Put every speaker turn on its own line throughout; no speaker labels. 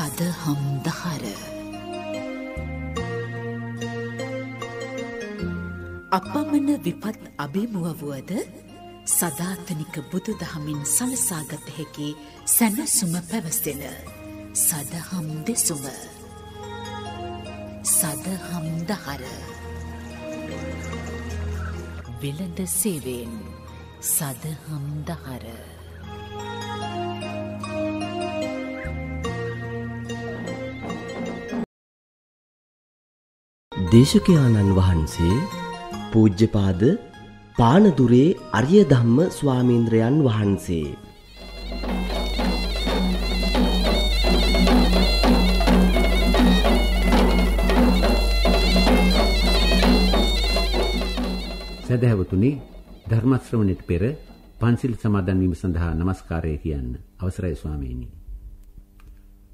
සදහම්දහර අපමණ විපත් අභිමුවවුවද
සධාතනික බුදු දහමින් සලසාගත හැකි සැනසුම පැවසෙන
සදහම් දෙසුම සදහම්දහර වෙළඳ සේවෙන් සදහම්දහර දේශකයාණන් වහන්සේ පූජ්‍යපාද පානදුරේ අරිය ධම්ම ස්වාමීන්ද්‍රයන් වහන්සේ.
සැදැහැවතුනි ධර්මශ්‍රවණයට පෙර පන්සිල් සමාදන් වීම සඳහා নমස්කාරය කියන්න. අවසරයි ස්වාමීනි.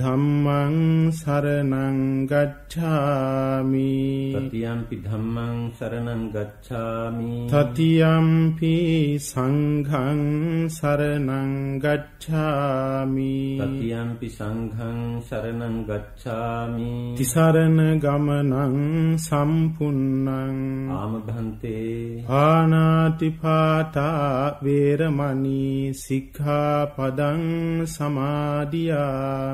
ධම්මං සරණං ගච්ඡාමි තතියම්පි
ධම්මං සරණං ගච්ඡාමි
තතියම්පි සංඝං සරණං ගච්ඡාමි තතියම්පි
සංඝං සරණං ගච්ඡාමි තිසරණ
ගමනං සම්පුන්නං ආමභන්තේ ආනාති පාතා වේරමණී සික්ඛාපදං සමාදියා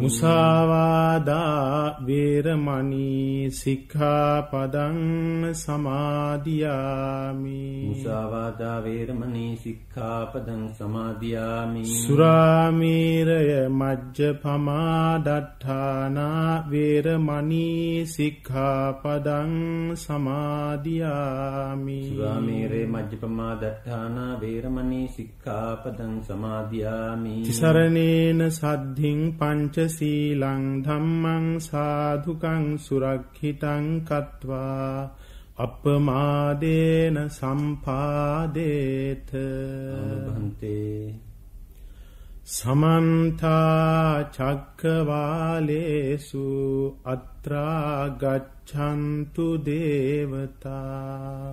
මුසාවාදා වේරමණී සික්ඛාපදං සමාදියාමි මුසාවාදා වේරමණී සික්ඛාපදං
සමාදියාමි
සුරාමීරය මජ්ජපමා දට්ඨානා වේරමණී සික්ඛාපදං සමාදියාමි සුරාමීරය
මජ්ජපමා දට්ඨානා වේරමණී සික්ඛාපදං සමාදියාමි
තිසරණේන සද්ධින් පං පංචසීලං ධම්මං සාධුකං සුරක්හිතං කත්වා අපමාදේන සම්පාදේත බන්තේ සමන්තා චක්කවාලේසු අත්‍රා ගච්ඡන්තු දේවතා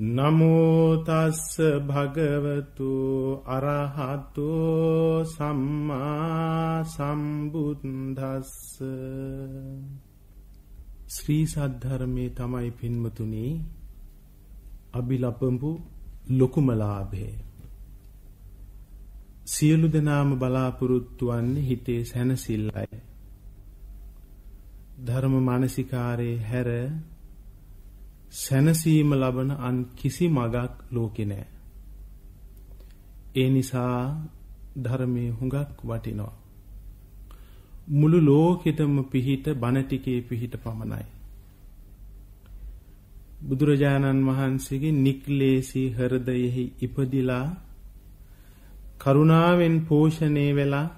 නමෝතස්ස භගවතු අරහතු සම්මා සම්බුද්දස්ස ශ්‍රී සද්ධර්මයේ තමයි පින්මතුනි අබිලපඹු ලොකුම ලාභේ සියලු දෙනාම බලාපොරොත්තු වන්නේ හිතේ සැනසෙල්ලයි ධර්ම මානසිකාරේ හැර සැනසීම ලබන අන් කිසි මගක් ලෝකෙ නෑ. ඒ නිසා ධර්මයේ හුඟක් වටිනවා. මුළු ලෝකෙටම පිහිට බණටිකේ පිහිට පමණයි. බුදුරජාණන් වහන්සේගේ නික්ලේසි හෘදයෙහි ඉපදිලා කරුණාවෙන් පෝෂණය වෙලා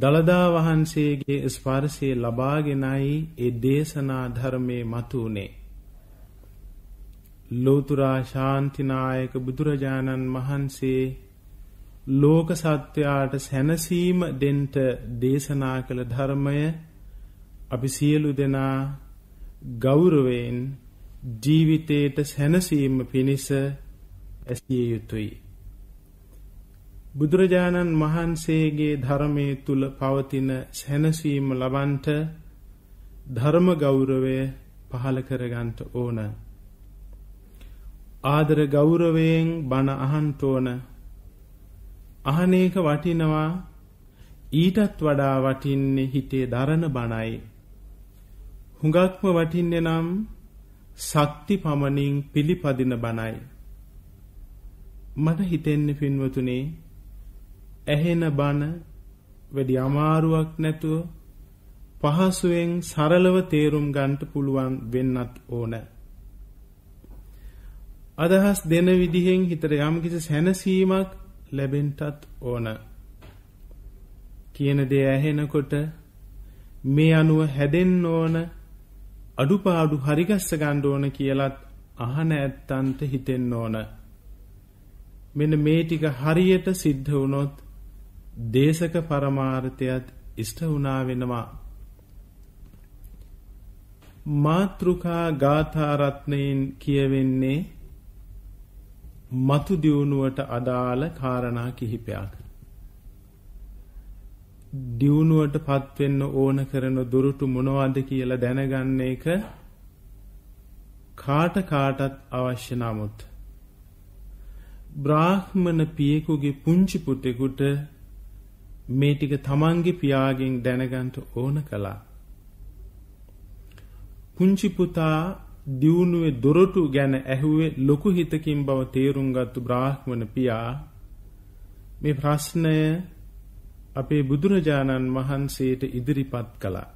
දළදා වහන්සේගේ ස්පර්ශය ලබාගෙනයි ඒ දේශනා ධර්මයේ මතු උනේ. ලෝතුරා ශාන්තිනායක බුදුරජාණන් වහන්සේ ලෝක සත්‍යයට සැනසීම දෙන්ට දේශනා කළ ධර්මය අපි සියලු දෙනා ගෞරවයෙන් ජීවිතයට සැනසීම පිණිස ඇසිය යුතුයි. බුදුරජාණන් වහන්සේගේ ධර්මය තුළ පවතින සැනසීම ලබන්ට ධර්ම ගෞරවය පහළ කරගන්ට ඕනෑ. ආදර ගෞරවයෙන් බණ අහන්න ඕන. අහන එක වටිනවා. ඊටත් වඩා වටින්නේ හිතේ දරන බණයි. හුඟක්ම වටින්නේ නම් ශක්ති පමණින් පිළිපදින බණයි. මට හිතෙන්නේ පින්වතුනේ ඇහෙන බණ වැඩි අමාරුවක් නැතුව පහසුවෙන් සරලව තේරුම් ගන්නට පුළුවන් වෙන්නත් ඕන. අදහස් දෙන විදිහෙන් හිතට යම්කිසි සැනසීමක් ලැබෙන්ටත් ඕන. කියන දේ ඇහෙනකොට මේ අනුව හැදෙන්න ඕන අඩුපාඩු හරිගස්ස ගන්න ඕන කියලත් අහන ඇත්තන්ට හිතෙන්න ඕන. මෙන්න මේ ටික හරියට සිද්ධ වුණොත් දේශක පරමාර්ථයත් ඉෂ්ට වුණා වෙනවා. මාත්‍රුකා ගාථා රත්නයෙන් කියවෙන්නේ මතු දියුණුවට අදාළ කාරණා කිහිපයක්. දියුණුවට පත්වෙන්න ඕන කරන දුරුටු මොනවද කියලා දැනගන්න එක කාට කාටත් අවශ්‍ය නමුත්. බ්‍රාහ්මණ පියෙකුගේ පුංචි පුතෙකුට මේ ටික තමන්ගේ පියාගෙන් දැනගන්ට ඕන කළා. පුංචි පුතා දියුණුවේ දොරටු ගැන ඇහුවේ ලොකු හිතකින් බව තේරුම්ගත්තු බ්‍රාහ්මණ පියා මේ ප්‍රශ්නය අපේ බුදුරජාණන් වහන්සේට ඉදිරිපත් කළා.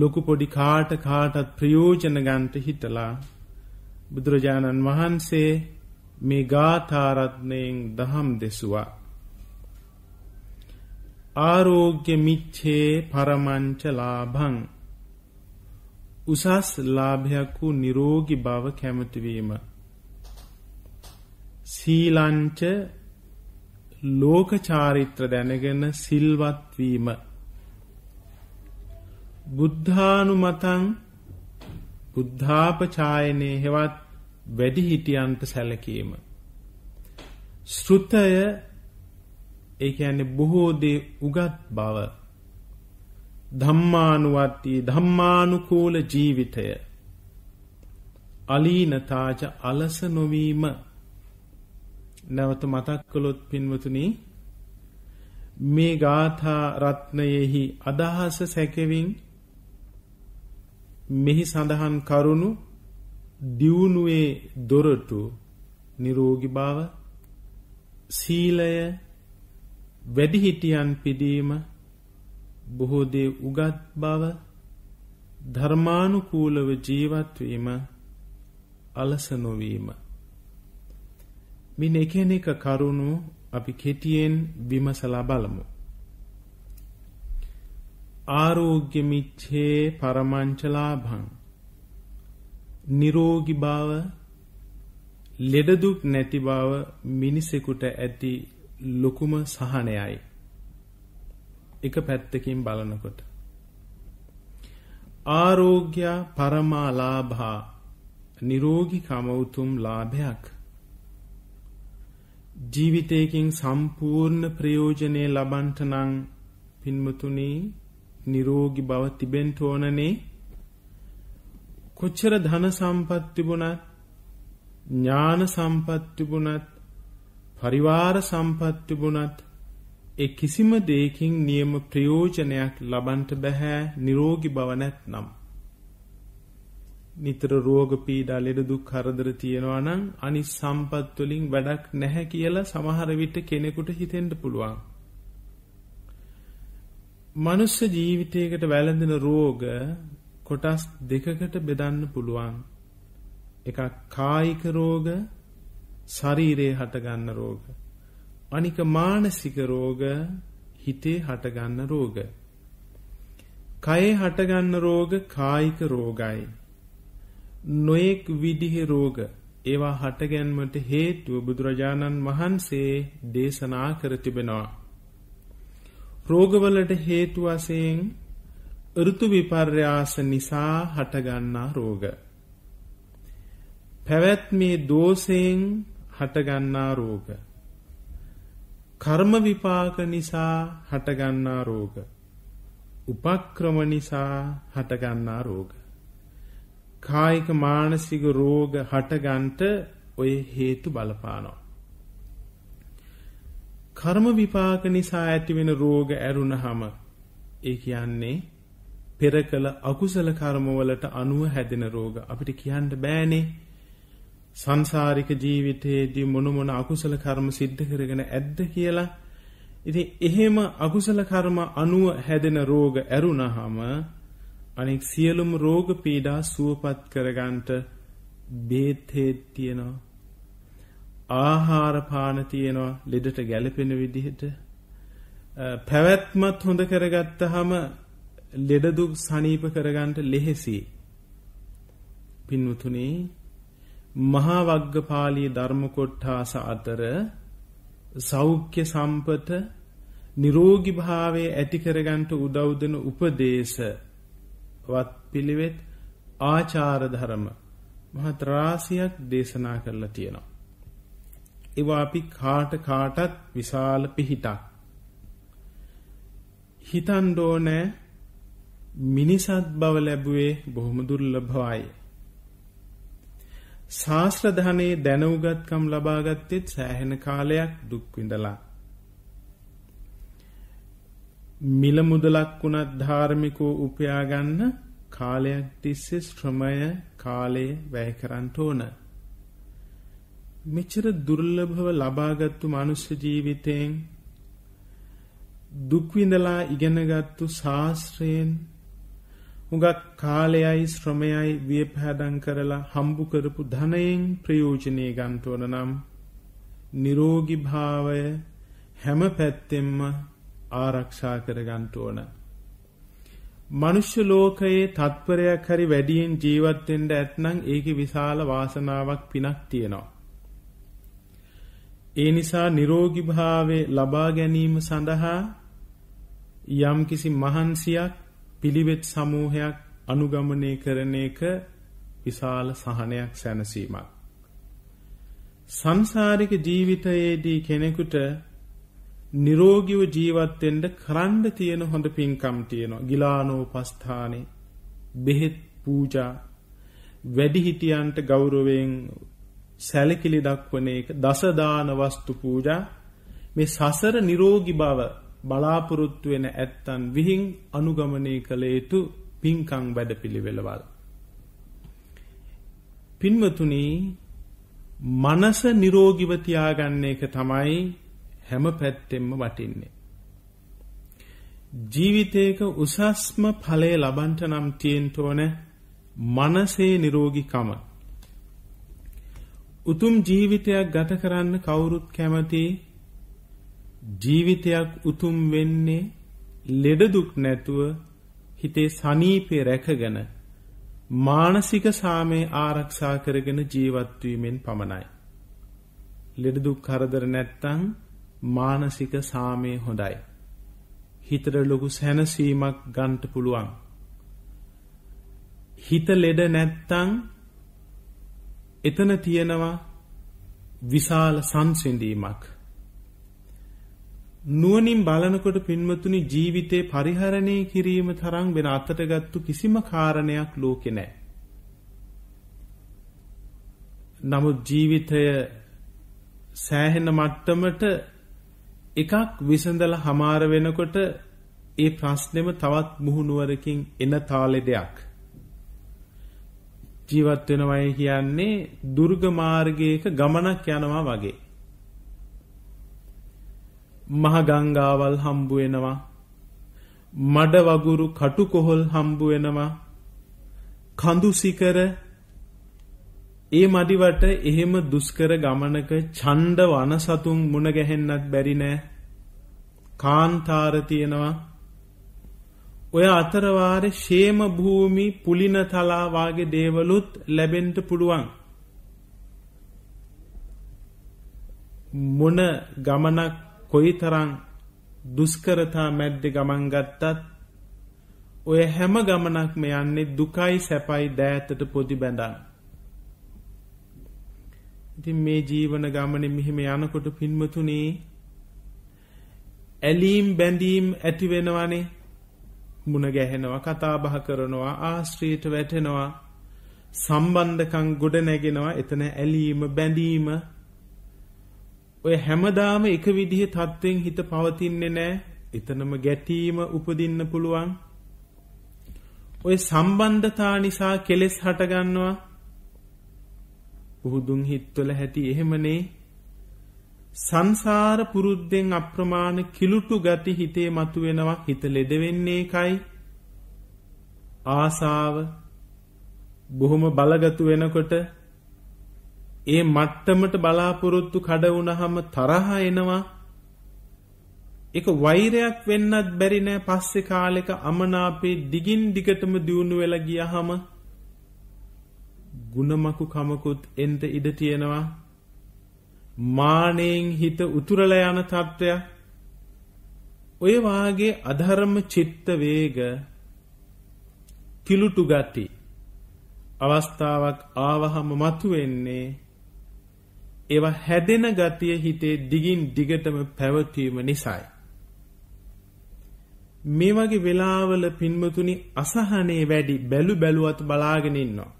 ලොකු පොඩි කාට කාටත් ප්‍රයෝජන ගන්ට හිටලා බුදුරජාණන් වහන්සේ මේ ගාථාරත්නයෙන් දහම් දෙසුවා. ආරෝග්‍ය මිච්චේ පරමංචලාභං උසස් ලාභයක් වූ නිරෝගි බව කැමතිවීම. සීලංච ලෝකචාරිත්‍ර දැනගෙන සිල්වත්වීම. බුද්ධානුමතන් බුද්ධාපචායනය හෙවත් වැඩිහිටියන්ට සැලකීම. ශෘතය ඒ ඇන බොහෝදේ උගත් බව ධම්මානුවත්තිී ධම්මානුකූල ජීවිතය අලීනතාජ අලස නොවීම නැවත මතක් කළොත් පින්වතුනි මේ ගාථා රත්නයෙහි අදහස සැකෙවින් මෙහි සඳහන් කරුණු දියුණුවේ දොරටු නිරෝගි බව සීලය වැඩිහිටියන් පිදීම බොහෝදේ උගත් බව ධර්මානුකූලව ජීවත්වීම අලසනොවීම. මින එකනෙක කරුණු අපි කෙටියෙන් විමසලා බලමු. ආරෝග්‍යමිච්චේ පරමංචලාභං නිරෝගි බව ලෙඩදුක් නැති බව මිනිසෙකුට ඇති ලොකුම සහනයයි. එක පැත්තකින් බලනකොට. ආරෝග්‍ය පරමාලාභා නිරෝගී කමවුතුම් ලාභයක් ජීවිතයකින් සම්පූර්ණ ප්‍රයෝජනය ලබන්ට නං පින්මතුනේ නිරෝගි බව තිබෙන්ට ඕනනේ කොච්චර ධන සම්පත් තිබුණත් ඥාන සම්පත් තිබුණත් පරිවාර සම්පත් තිබුණත් ඒ කිසිම දෙයකින් නියම ප්‍රයෝජනයක් ලබන්ට බැහැ නිරෝගි බවනැත් නම්. නිතර රෝග පීඩා ලෙඩ දුක් කරදර තියෙනවා නම් අනි සම්පත්වලින් වැඩක් නැහැ කියලා සමහර විට කෙනෙකුට හිතෙන්ට පුළුවන්. මනුස්ස ජීවිතයකට වැළඳෙන රෝග කොටස් දෙකකට බෙදන්න පුළුවන්. එකක් කායික රෝග ශරීරයේ හටගන්න රෝග. අනික මානසික රෝග හිතේ හටගන්න රෝග. කයේ හටගන්න රෝග කායික රෝගයි. නොයෙක් විදිහ රෝග ඒවා හටගැන්මට හේතුව බුදුරජාණන් වහන්සේ දේශනා කර තිබෙනවා. රෝගවලට හේතු වශයෙන් ඍතු විපර්යාස නිසා හටගන්නා රෝග. පැවැත්මේ දෝෂයෙන් හටගන්නා රෝග. කර්ම විපාක නිසා හටගන්නා රෝග උපක්‍රම නිසා හටගන්නා රෝග කායික මානසික රෝග හටගන්ට ඔය හේතු බලපානවා කර්ම විපාක නිසා ඇතිවෙන රෝග ඇරුණහම ඒ කියන්නේ පෙර කළ අකුසල කර්මවලට අනුව හැදෙන රෝග අපිට කියන්න බෑනේ සංසාරික ජීවිතයේදී මොන මොන අකුසල කර්ම සිද්ධ කරගෙන ඇද්ද කියලා. ඉතින් එහෙම අකුසල කර්ම අනුව හැදෙන රෝග ඇරුණහම අනෙක් සියලුම රෝග පීඩා සුවපත් කරගන්නට බේත් හේත් තියෙනවා. ආහාර පාන තියෙනවා ලෙඩට ගැළපෙන විදිහට. පැවැත්මත් හොඳ කරගත්තහම ලෙඩදුක් සනීප කරගන්නට ලෙහෙසි. පින්වතුනේ මහා වග්ගපාලී ධර්ම කොට්ඨාස අතර සෞඛ්‍ය සම්පත නිරෝගී භාවයේ ඇති කරගන්ට උදව් දෙන උපදේශ වත් පිළිවෙත් ආචාර ධර්ම මහත් රාසියක් දේශනා කරලා තියෙනවා. ඒවා අපි කාට කාටත් විශාල පිහිටක්. හිතන්න ඕනේ මිනිසත් බව ලැබුවේ බොහොම දුර්ලභයි. ශාස්ත්‍රධනයේ දැනුගත්කම් ලබාගත්තෙත් සෑහෙන කාලයක් දුක් විඳලා. මිල මුදලක් වුණත් ධාර්මිකෝ උපයා ගන්න කාලයක් තිස්සේ ශ්‍රමය කාලය වැය කරන්න ඕන. මෙච්චර දුර්ලභව ලබාගත්තු මනුෂ්‍ය ජීවිතයෙන් දුක් විඳලා ඉගෙනගත්තු ශාස්ත්‍රයෙන් හුඟක් කාලයයි ශ්‍රමයයි වියපෑදම් කරලා හම්බු කරපු ධනයෙන් ප්‍රයෝජනෙ ගන්නතොන නම් නිරෝගී භාවය හැම පැත්තෙම ආරක්ෂා කර ගන්නතොන. මනුෂ්‍ය ලෝකයේ තත්පරයක් හරි වැඩියෙන් ජීවත් වෙන්න ඇත්නම් ඒකේ විශාල වාසනාවක් පිනක් තියෙනවා. ඒ නිසා නිරෝගී භාවය ලබා ගැනීම සඳහා යම්කිසි මහන්සියක් පිළිවෙත් සමූහයක් අනුගමනය කරන එක විශාල සහනයක් සැනසීමක්. සංසාරික ජීවිතයේදී කෙනෙකුට නිරෝගිව ජීවත් වෙන්න කරන්න තියෙන හොඳ පින්කම් තියෙනවා. ගිලානෝපස්ථානේ, බෙහෙත් පූජා, වැඩිහිටියන්ට ගෞරවයෙන් සැලකිලි දක්වන එක දස දාන වස්තු පූජා මේ සසර නිරෝගී බව බලාපොරොත්තු වෙන ඇත්තන් විහිං අනුගමනය කළ යුතු පින්කං වැඩ පිළිවෙලවල්. පින්වතුනී මනස නිරෝගිවතියාගන්න එක තමයි හැම පැත්තෙෙන්ම වටින්නේ. ජීවිතයක උසස්ම ඵලය ලබන්ට නම් තියෙන්ටඕන මනසේ නිරෝගිකම. උතුම් ජීවිතයක් ගත කරන්න කවුරුත් කැමති ජීවිතයක් උතුම් වෙන්නේ ලෙඩදුක් නැතුව හිතේ සනීපය රැකගෙන මානසික සාමය ආරක්ෂා කරගෙන ජීවත්වීමෙන් පමණයි. ලෙඩදුක් කරදර නැත්තං මානසික සාමය හොඳයි. හිතට ලොකු සැනසීමක් ගන්ට පුළුවන්. හිත ලෙඩ නැත්තං එතන තියෙනවා විශාල සංසිඳීමක්. නුවණින් බලනකොට පින්වතුනි ජීවිතේ පරිහරණය කිරීම තරම් වෙන අතටගත්තු කිසිම කාරණයක් ලෝකේ නැහැ. නමුත් ජීවිතය සෑහෙන මට්ටමට එකක් විසඳලා හමාර වෙනකොට ඒ ප්‍රශ්නෙම තවත් මුහුණුවරකින් එන තාලෙ දෙයක්. ජීවත් වෙනවයි කියන්නේ දුර්ග මාර්ගයක ගමනක් යනවා වගේ. මහගංගාවල් හම්බුවෙනවා මඩ වගුරු කටුකොහොල් හම්බුවෙනවා කඳුසිකර ඒ මඩිවට එහෙම දුස්කර ගමනක චණ්ඩ වනසතුන් මුණගැහෙන්නත් බැරි නෑ කාන්තාර තියෙනවා ඔය අතරවාර ශේම භූමි පුලින තලාවාගේ දේවලුත් ලැබෙන්ට පුළුවන් මොන ගමනක් කොයිතරං දුස්කරතා මැද්දෙ ගමන් ගත්තත් ඔය හැම ගමනක්ම යන්නේ දුකයි සැපයි දෑත්තට පොදි බැඳන්. ඉතින් මේ ජීවන ගමන මෙහෙම යනකොට පින්මතුනේ ඇලීම් බැඳීම් ඇතිවෙනවනේ මුණ ගැහෙනවා කතාබහ කරනවා ආශ්‍රීට වැටෙනවා සම්බන්ධකං ගොඩ නැගෙනවා එතන ඇලීම බැඳීම ඔය හැමදාම එක විදිහ තත්ත්වෙන් හිත පවතින්නේ නෑ එතනම ගැටීම උපදින්න පුළුවන් ඔය සම්බන්ධතා නිසා කෙලෙස් හටගන්නවා පුහුදුන් හිත්වල හැටි එහෙමනේ සංසාර පුරුද්දෙන් අප්‍රමාණ කිලුටු ගති හිතේ මතුවෙනවා හිත ලෙදවෙන්නේ එකයි ආසාව බොහොම බලගතු වෙනකොට ඒ මට්ටමට බලාපොරොත්තු කඩ වුණහම තරහ එනවා. ඒක වෛරයක් වෙන්නත් බැරි නෑ පස්සේ කාලෙක අමනාපේ දිගින් දිගටම දියුණු වෙලා ගියහම ගුණමකු කමකුත් එන්ට ඉඩ තියෙනවා. මානයෙන් හිත උතුරලා යන තත්ත්වයක්. ඔය වාගේ අධර්ම චිත්ත වේග කිලුටු ගති අවස්ථාවක් ආවහම මතුවෙන්නේ ඒවා හැදෙන ගතිය හිතේ දිගින් දිගටම පැවතීම නිසායි. මේ වගේ වෙලාවල පින්මතුනි අසහනේ වැඩි බැලු බැලුවත් බලාගෙන ඉන්නවා.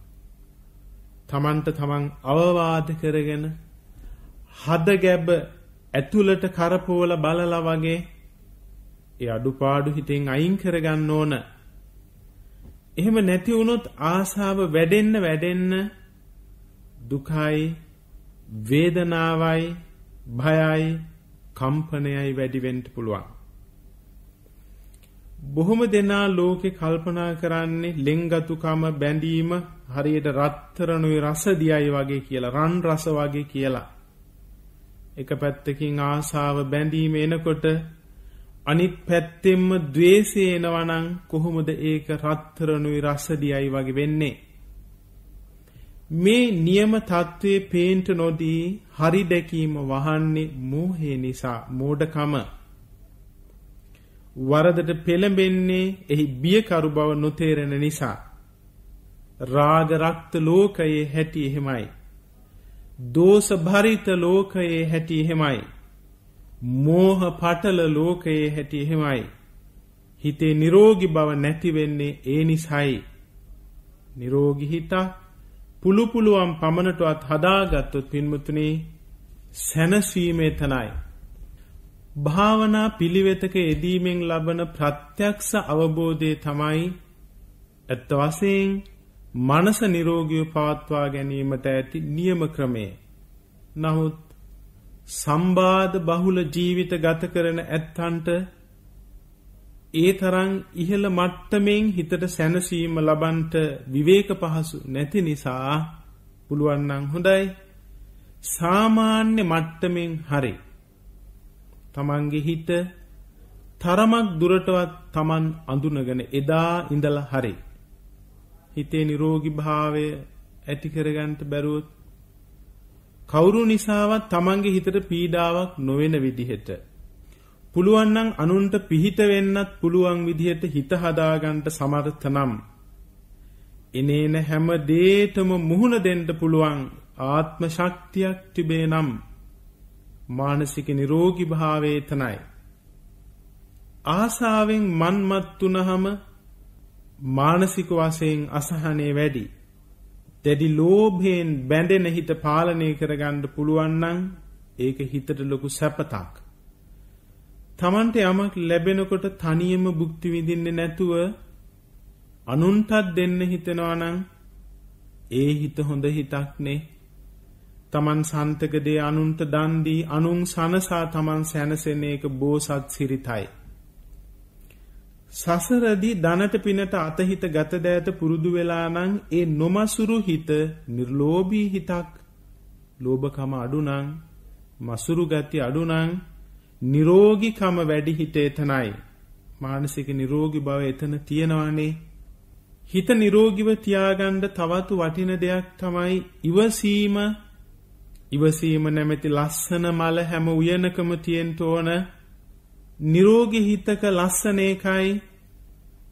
තමන්ට තමන් අවවාද කරගෙන හද ගැබ ඇතුළට කරපෝල බලලා වගේ ඒ අඩුපාඩු හිතෙන් අයින් කරගන්න ඕන. එහෙම නැති වුණොත් ආසාව වැඩෙන්න වැඩෙන්න දුකයි වේදනාවයි භයයි කම්පනයයි වැඩිවෙන්ට පුළුවන්. බොහොම දෙනා ලෝකෙ කල්පනා කරන්නේ ලෙංගතුකම බැඳීම හරියට රත්තරණුයි රසදියයි වගේ කියලා රන් රස වගේ කියලා. එක පැත්තකින් ආසාව බැඳීම එනකොට අනිත් පැත්තෙන්ම දවේශය එනවනං කොහොමද ඒක රත්තරණුයි රසදියයි වගේ වෙන්නේ. මේ නියම தત્ත්වයේ පේන්ට නොදී හරි දැකීම වහන්නේ මෝහය නිසා මෝඩකම වරදට පෙළඹෙන්නේ එහි බියකරු බව නොතේරෙන නිසා රාග රක්ත ලෝකයේ හැටි එහෙමයි දෝෂ භරිත ලෝකයේ හැටි එහෙමයි මෝහ පටල ලෝකයේ හැටි එහෙමයි හිතේ නිරෝගී බව නැති වෙන්නේ ඒ නිසයි නිරෝගී හිතක් පුළු පුළුවන් පමණටවත් හදාගත්තොත් පින්මුතුනේ සැනසීමේ තනයි. භාවනා පිළිවෙතක එදීමෙන් ලබන ප්‍රත්‍යක්ෂ අවබෝධය තමයි ඇත්ත වසයෙන් මනස නිරෝගිය පවත්වා ගැනීමට ඇති නියම ක්‍රමේ. නහුත් සම්බාධ බහුල ජීවිත ගත කරන ඇත්තන්ට ඒ තරන් ඉහළ මට්ටමෙන් හිතට සැනසීම ලබන්ට විවේක පහසු නැති නිසා පුළුවන්නන් හොඳයි සාමාන්‍ය මට්ටමෙන් හරි තමන්ගේ හිත තරමක් දුරටවත් තමන් අඳුනගෙන එදා ඉඳල හරි හිතේ නිරෝගි භාවය ඇතිකරගන්ට බැරුවත් කවුරු නිසාවත් තමන්ගේ හිතට පීඩාවක් නොවෙන විදිහට පුළුවන් නම් අනුන්ට පිහිට වෙන්නත් පුළුවන් විදිහට හිත හදාගන්න සමර්ථ නම් එනේන හැම දෙයකම මුහුණ දෙන්න පුළුවන් ආත්ම ශක්තියක් තිබේ නම් මානසික නිරෝගී භාවයේ තනයි ආසාවෙන් මන්මත් වුනහම මානසික වශයෙන් අසහනේ වැඩි දැඩි ලෝභයෙන් බැඳෙන හිත පාලනය කරගන්න පුළුවන් නම් ඒක හිතට ලොකු සැපතක් තමන්ට යමක් ලැබෙනකොට තනියම බුක්ති විඳින්නේ නැතුව අනුන්ටත් දෙන්න හිතෙනවනං ඒ හිත හොඳ හිතක්නේ තමන් සන්තක දේ අනුන්ට දන්දී අනුන් සනසා තමන් සැනසෙන එක බෝසත් සිරිතයි. සසරදි ධනත පිනට අතහිත ගත දෑත පුරුදු වෙලානං ඒ නොමසුරු හිත නිර්ලෝබී හිතක් ලෝභකම අඩුනං මසුරු ගති අඩුනං නිරෝගිකම වැඩි හිට එතනයි මානසික නිරෝගි බව එතන තියෙනවානේ හිත නිරෝගිව තියාගණ්ඩ තවතු වටින දෙයක් තමයි ඉවසීම ඉවසීම නැමැති ලස්සන මල හැම උයනකම තියෙන්ට ඕන නිරෝගි හිතක ලස්සනේකයි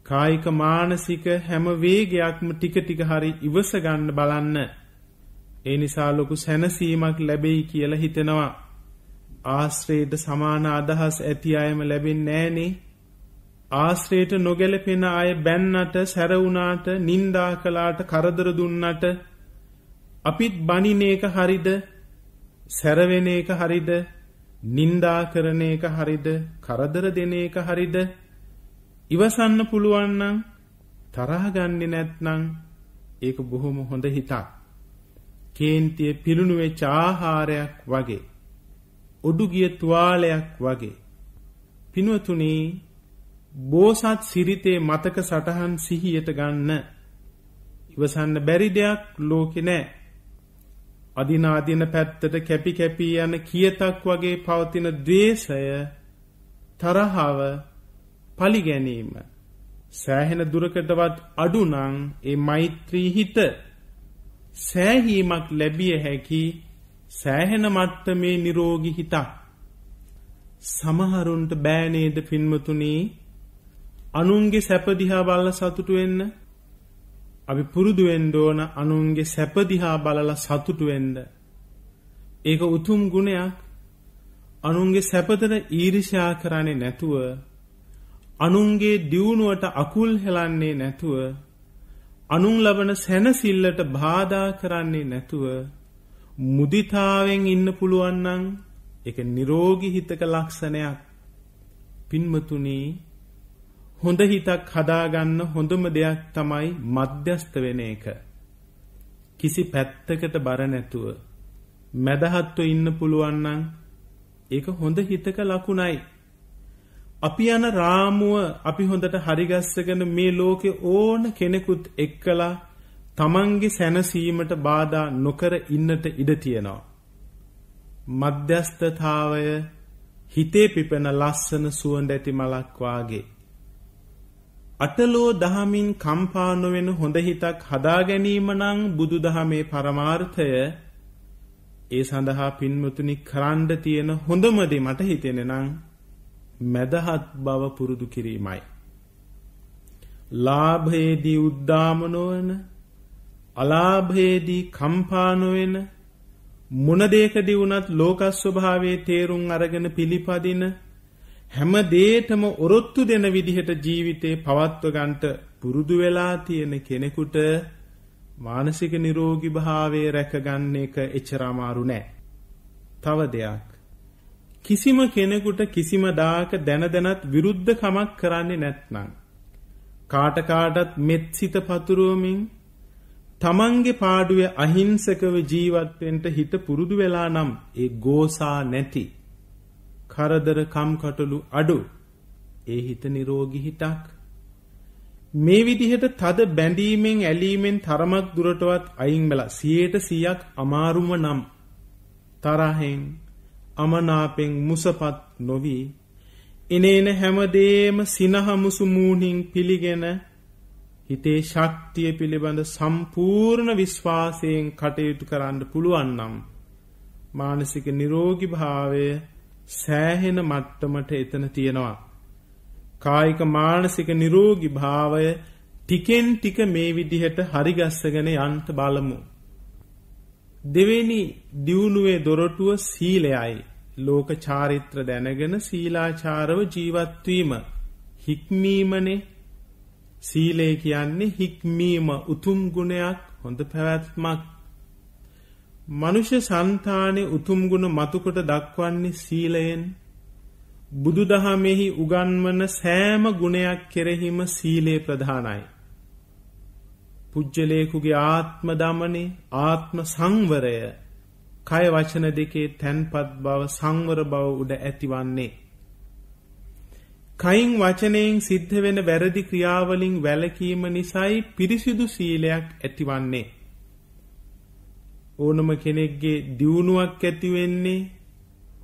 කායික මානසික හැම වේගයක්ම ටික ටික හරි ඉවසගන්න බලන්න ඒ නිසා ලොකු සැනසීමක් ලැබෙයි කියලා හිතෙනවා ආශ්‍රේයට සමාන අදහස් ඇති අයම ලැබෙන් නෑනේ ආශ්‍රයට නොගැලපෙන අය බැන්නට සැරවුනාට නින්දා කලාට කරදර දුන්නට අපිත් බනිනේක හරිද සැරවෙන එක හරිද නින්දා කරන එක හරිද කරදර දෙන එක හරිද ඉවසන්න පුළුවන්නම් තරහගන්නෙ නැත්නම් ඒක බොහොම හොඳ හිතක් කේන්තිය පිළුණුවේ චාහාරයක් වගේ ඔඩුගිය තුවාලයක් වගේ. පිනුවතුනේ බෝසත් සිරිතේ මතක සටහන් සිහියට ගන්න. ඉවසන්න බැරි දෙයක් ලෝකෙ නෑ. අදිනාදින පැත්තට කැපි කැපී යන කියතක් වගේ පවතින ද්වේෂය තරහව පලිගැනීම සෑහෙන දුරකටවත් අඩුනං ඒ මෛත්‍රී හිත සෑහීමක් ලැබිය හැකි සෑහෙන මට්ටමේ නිරෝගි හිතක් සමහරුන්ට බෑනේද පින්මතුනී අනුන්ගේ සැපදිහා බල්ල සතුටු වෙන්න අපි පුරුදු වෙන්න ඕන අනුන්ගේ සැපදිහා බලලා සතුටු වෙන්න. ඒක උතුම් ගුණයක්. අනුන්ගේ සැපතට ඊර්ෂ්‍යා කරන්නේ නැතුව අනුන්ගේ දියුණුවට අකුල් හෙලන්නේ නැතුව අනුන් ලබන සැනසෙල්ලට බාධා කරන්නේ නැතුව මුදිතාවෙන් ඉන්න පුළුවන් නම් ඒක නිරෝගී හිතක ලක්ෂණයක්. පින්මතුනි හොඳ හිතක් හදාගන්න හොඳම දෙයක් තමයි මධ්‍යස්ත වෙන එක. කිසි පැත්තකට බර නැතුව මැදහත්ව ඉන්න පුළුවන් නම් ඒක හොඳ හිතක ලකුණයි. අපි යන රාමුව අපි හොඳට හරිගස්සගෙන මේ ලෝකේ ඕන කෙනෙකුත් එක්කලා තමන්ගේ සැනසීමට බාධා නොකර ඉන්නට ඉඩ තියෙනවා. මධ්‍යස්ථතාවය හිතේ පිපෙන ලස්සන සුවඳ ඇති මලක් වාගේ. අටලෝ දහමින් කම්පා නොවන හොඳ හිතක් හදා ගැනීම නම් බුදුදහමේ පරමාර්ථය ඒ සඳහා පින්මුතුනි කරන්න තියෙන හොඳම දේ මට හිතෙන නම් මැදහත් බව පුරුදු කිරීමයි. ලාභයේදී උද්දාම නොවන අලාභයේදී කම්පා නොවන මොන දෙයකදී වුණත් ලෝක ස්වභාවයේ තේරුම් අරගෙන පිළිපදින හැම දෙයකම ඔරොත්තු දෙන විදිහට ජීවිතේ පවත්ව ගන්නට පුරුදු වෙලා තියෙන කෙනෙකුට මානසික නිරෝගී භාවය රැකගන්න එක එච්චර අමාරු නෑ. තව දෙයක්. කිසිම කෙනෙකුට කිසිම දායක දැන දැනත් විරුද්ධ කමක් කරන්නේ නැත්නම් කාට කාටත් මෙත් සිත පතුරවමින් තමන්ගේ පාඩුවේ අහිංසකව ජීවත් වෙන්න හිත පුරුදු වෙලා නම් ඒ ගෝසා නැති කරදර කම්කටොළු අඩු ඒ හිත නිරෝගී හිතක් මේ විදිහට තද බැඳීමෙන් ඇලීමෙන් තරමක් දුරටවත් අයින් වෙලා 100%ක් අමාරුම නම් තරහෙන් අමනාපෙන් මුසපත් නොවි එනේන හැමදේම සිනහ මුසු මූණින් පිළිගෙන හිතේ ශක්තිය පිළිබඳ සම්පූර්ණ විශ්වාසයෙන් කටයුතු කරන්න පුළුවන්නම්. මානසික නිරෝගි භාවය සෑහෙන මට්ටමට එතන තියෙනවා. කායික මානසික නිරෝගි භාවය ටිකෙන් ටික මේ විදිහට හරිගස්සගෙන යන්ත බලමු. දෙවෙනි දියුණුවේ දොරටුව සීලයයි. ලෝක චාරිත්‍ර දැනගෙන සීලාචාරව ජීවත්වීම හික්මීමනේ සීලය කියන්නේ හික්මීම උතුම් ගුණයක් හොඳ පැවැත්මක්. මනුෂ්‍ය సంతානෙ උතුම් ගුණ මතුකොට දක්වන්නේ සීලයෙන්. බුදුදහමෙහි උගන්වන සෑම ගුණයක් කෙරෙහිම සීලය ප්‍රධානයි. පුජ්‍යලේකුගේ ආත්ම දමනේ ආත්ම සංවරය කය වචන දෙකේ තැන්පත් බව සංවර බව උඩ ඇතිවන්නේ කයින් වචනයෙන් සිද්ධ වෙන වැරදි ක්‍රියාවලින් වැළකීම නිසායි පිරිසිදු සීලයක් ඇතිවන්නේ. ඕනම කෙනෙක්ගේ දියුණුවක් ඇතිවෙන්නේ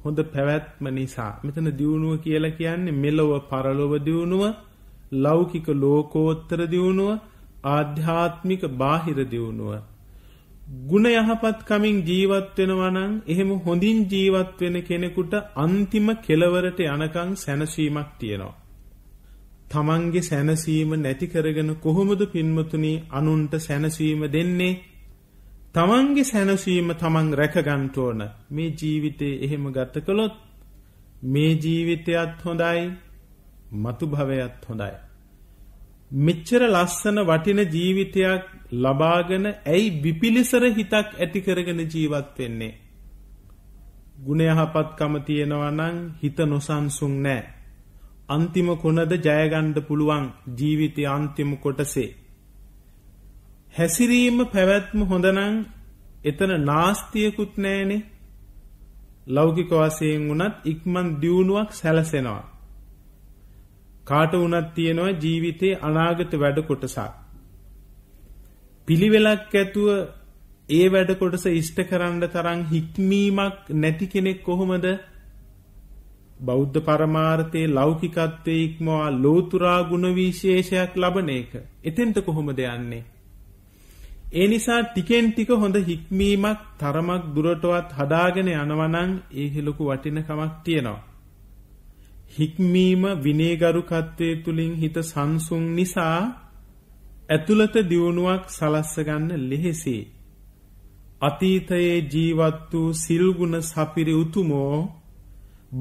හොඳ පැවැත්ම නිසා. මෙතන දියුණුව කියලා කියන්නේ මෙලොව පරලොව දියුණුව, ලෞකික ලෝකෝත්තර දියුණුව, ආධ්‍යාත්මික බාහිර දියුණුව. ගුණ යහපත් කමින් ජීවත් වෙනවා නම් එහෙම හොඳින් ජීවත් වෙන කෙනෙකුට අන්තිම කෙලවරට යනකම් සැනසීමක් තියෙනවා. තමන්ගේ සැනසීම නැති කරගෙන කොහොමද පින්මතුනි අනුන්ට සැනසීම දෙන්නේ? තමන්ගේ සැනසීම තමන් රැකගන්න ඕන. මේ ජීවිතේ එහෙම ගත කළොත් මේ ජීවිතයත් හොඳයි, මතු භවයත් හොඳයි. මෙච්චර ලස්සන වටින ජීවිතයක් ලබාගෙන ඇයි විපිලිසර හිතක් ඇති කරගෙන ජීවත් වෙන්නේ. ගුණයහපත්කම තියෙනවනං හිත නොසන්සුන් නෑ. අන්තිම කොනද ජයගණ්ඩ පුළුවන් ජීවිතය අන්තිම කොටසේ. හැසිරීම පැවැත්ම හොඳනං එතන නාස්තියකුත් නෑනේ ලෞකික වසයෙන් වනත් ඉක්මන් දියුණුවක් සැලසෙනවා. කාට වනත් තියෙනවා ජීවිතයේ අනාගත වැඩ කොටසක්. පිළිවෙලක් ඇතුව ඒ වැඩ කොටස ඉෂ්ට කරන්න තරම් හික්මීමක් නැති කෙනෙක් කොහොමද බෞද්ධ පරමාර්ථයේ ලෞකිකත්වයේ ඉක්මවා ලෝතුරා ගුණ විශේෂයක් ලබන එක. එතෙන්ට කොහොමද යන්නේ? ඒ නිසා ටිකෙන් ටික හොඳ හික්මීමක් තරමක් දුරටවත් හදාගෙන යනවනම් ඒහි ලොකු වටිනකමක් තියෙනවා. හික්මීම විනයගරුකත්වයේ තුලින් හිත සංසුන් නිසා ඇතුළත දියුණුවක් සලස්ස ගන්න ලෙහෙසේ අතීතයේ ජීවත් වූ සිල්ගුණ සපිරි උතුමෝ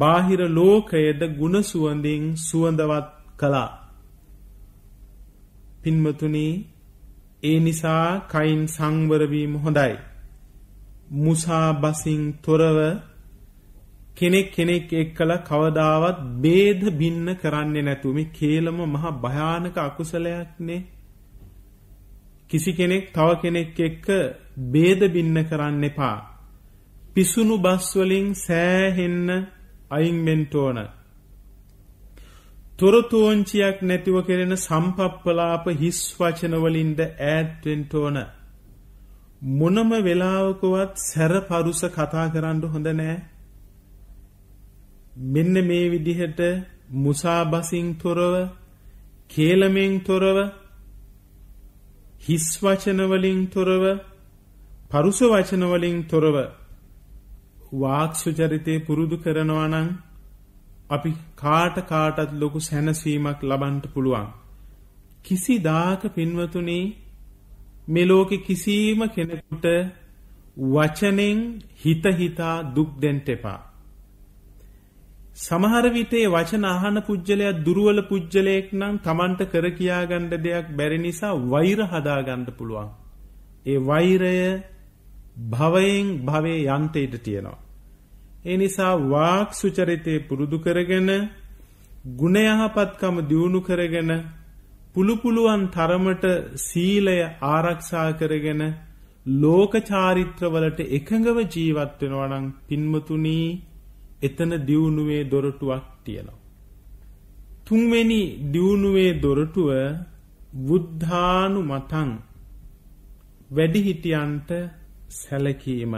බාහිර ලෝකයේද ගුණ සුවඳින් සුවඳවත් කළා. පින්මතුනි ඒ නිසා කයින් සංවර වීම හොඳයි. මුසා බසින් තොරව කෙනෙක් කෙනෙක් එක්කලා කවදාවත් ભેද භින්න කරන්නේ නැතුව මේ කේලම මහ භයානක අකුසලයක්නේ. කිසි කෙනෙක් තව කෙනෙක් එක්ක ભેද බින්න කරන්න එපා. පිසුණු බස් වලින් සෑහෙන්න අයින් වෙන්න ඕන. තොරතෝංචියක් නැතිව කෙරෙන සම්පප්පලාප හිස් වචන වලින්ද ඈත් වෙන්න ඕන. මොනම වෙලාවකවත් සැරපරුස කතා කරන්න හොඳ නෑ. මෙන්න මේ විදිහට මුසාබසින් තොරව, කේලමෙන් තොරව හිස් වචන වලින් තොරව පරුස වචන වලින් තොරව වාක් සුචරිතේ පුරුදු කරනවා නම් අපි කාට කාටත් ලොකු සැනසීමක් ලබන්ට පුළුවන්. කිසිදාක පින්වතුනේ මේ ලෝකෙ කිසිම කෙනෙකුට වචනෙන් හිත හිතා දුක් දෙන්න එපා. සමහර විටේ වචන අහන පුජ්‍යලයා දුර්වල පුජ්‍යලයක් නම් Tamanට කර කියා ගන්න දෙයක් බැරි නිසා වෛර හදා ගන්න පුළුවන්. ඒ වෛරය භවයෙන් භවයේ යන්ට ඉඩ තියෙනවා. ඒ නිසා වාක් සුචරිතේ පුරුදු කරගෙන ගුණ යහපත්කම දියුණු කරගෙන පුළු පුළුවන් තරමට සීලය ආරක්ෂා කරගෙන ලෝක චාරිත්‍රවලට එකඟව ජීවත් වෙනවා නම් පින්මතුණී එතන දියුණුවේ දොරටුවක් තියෙනවා. තුන්වෙනි දියුණුවේ දොරටුව බුද්ධානු මතන් වැඩිහිටියන්ට සැලකීම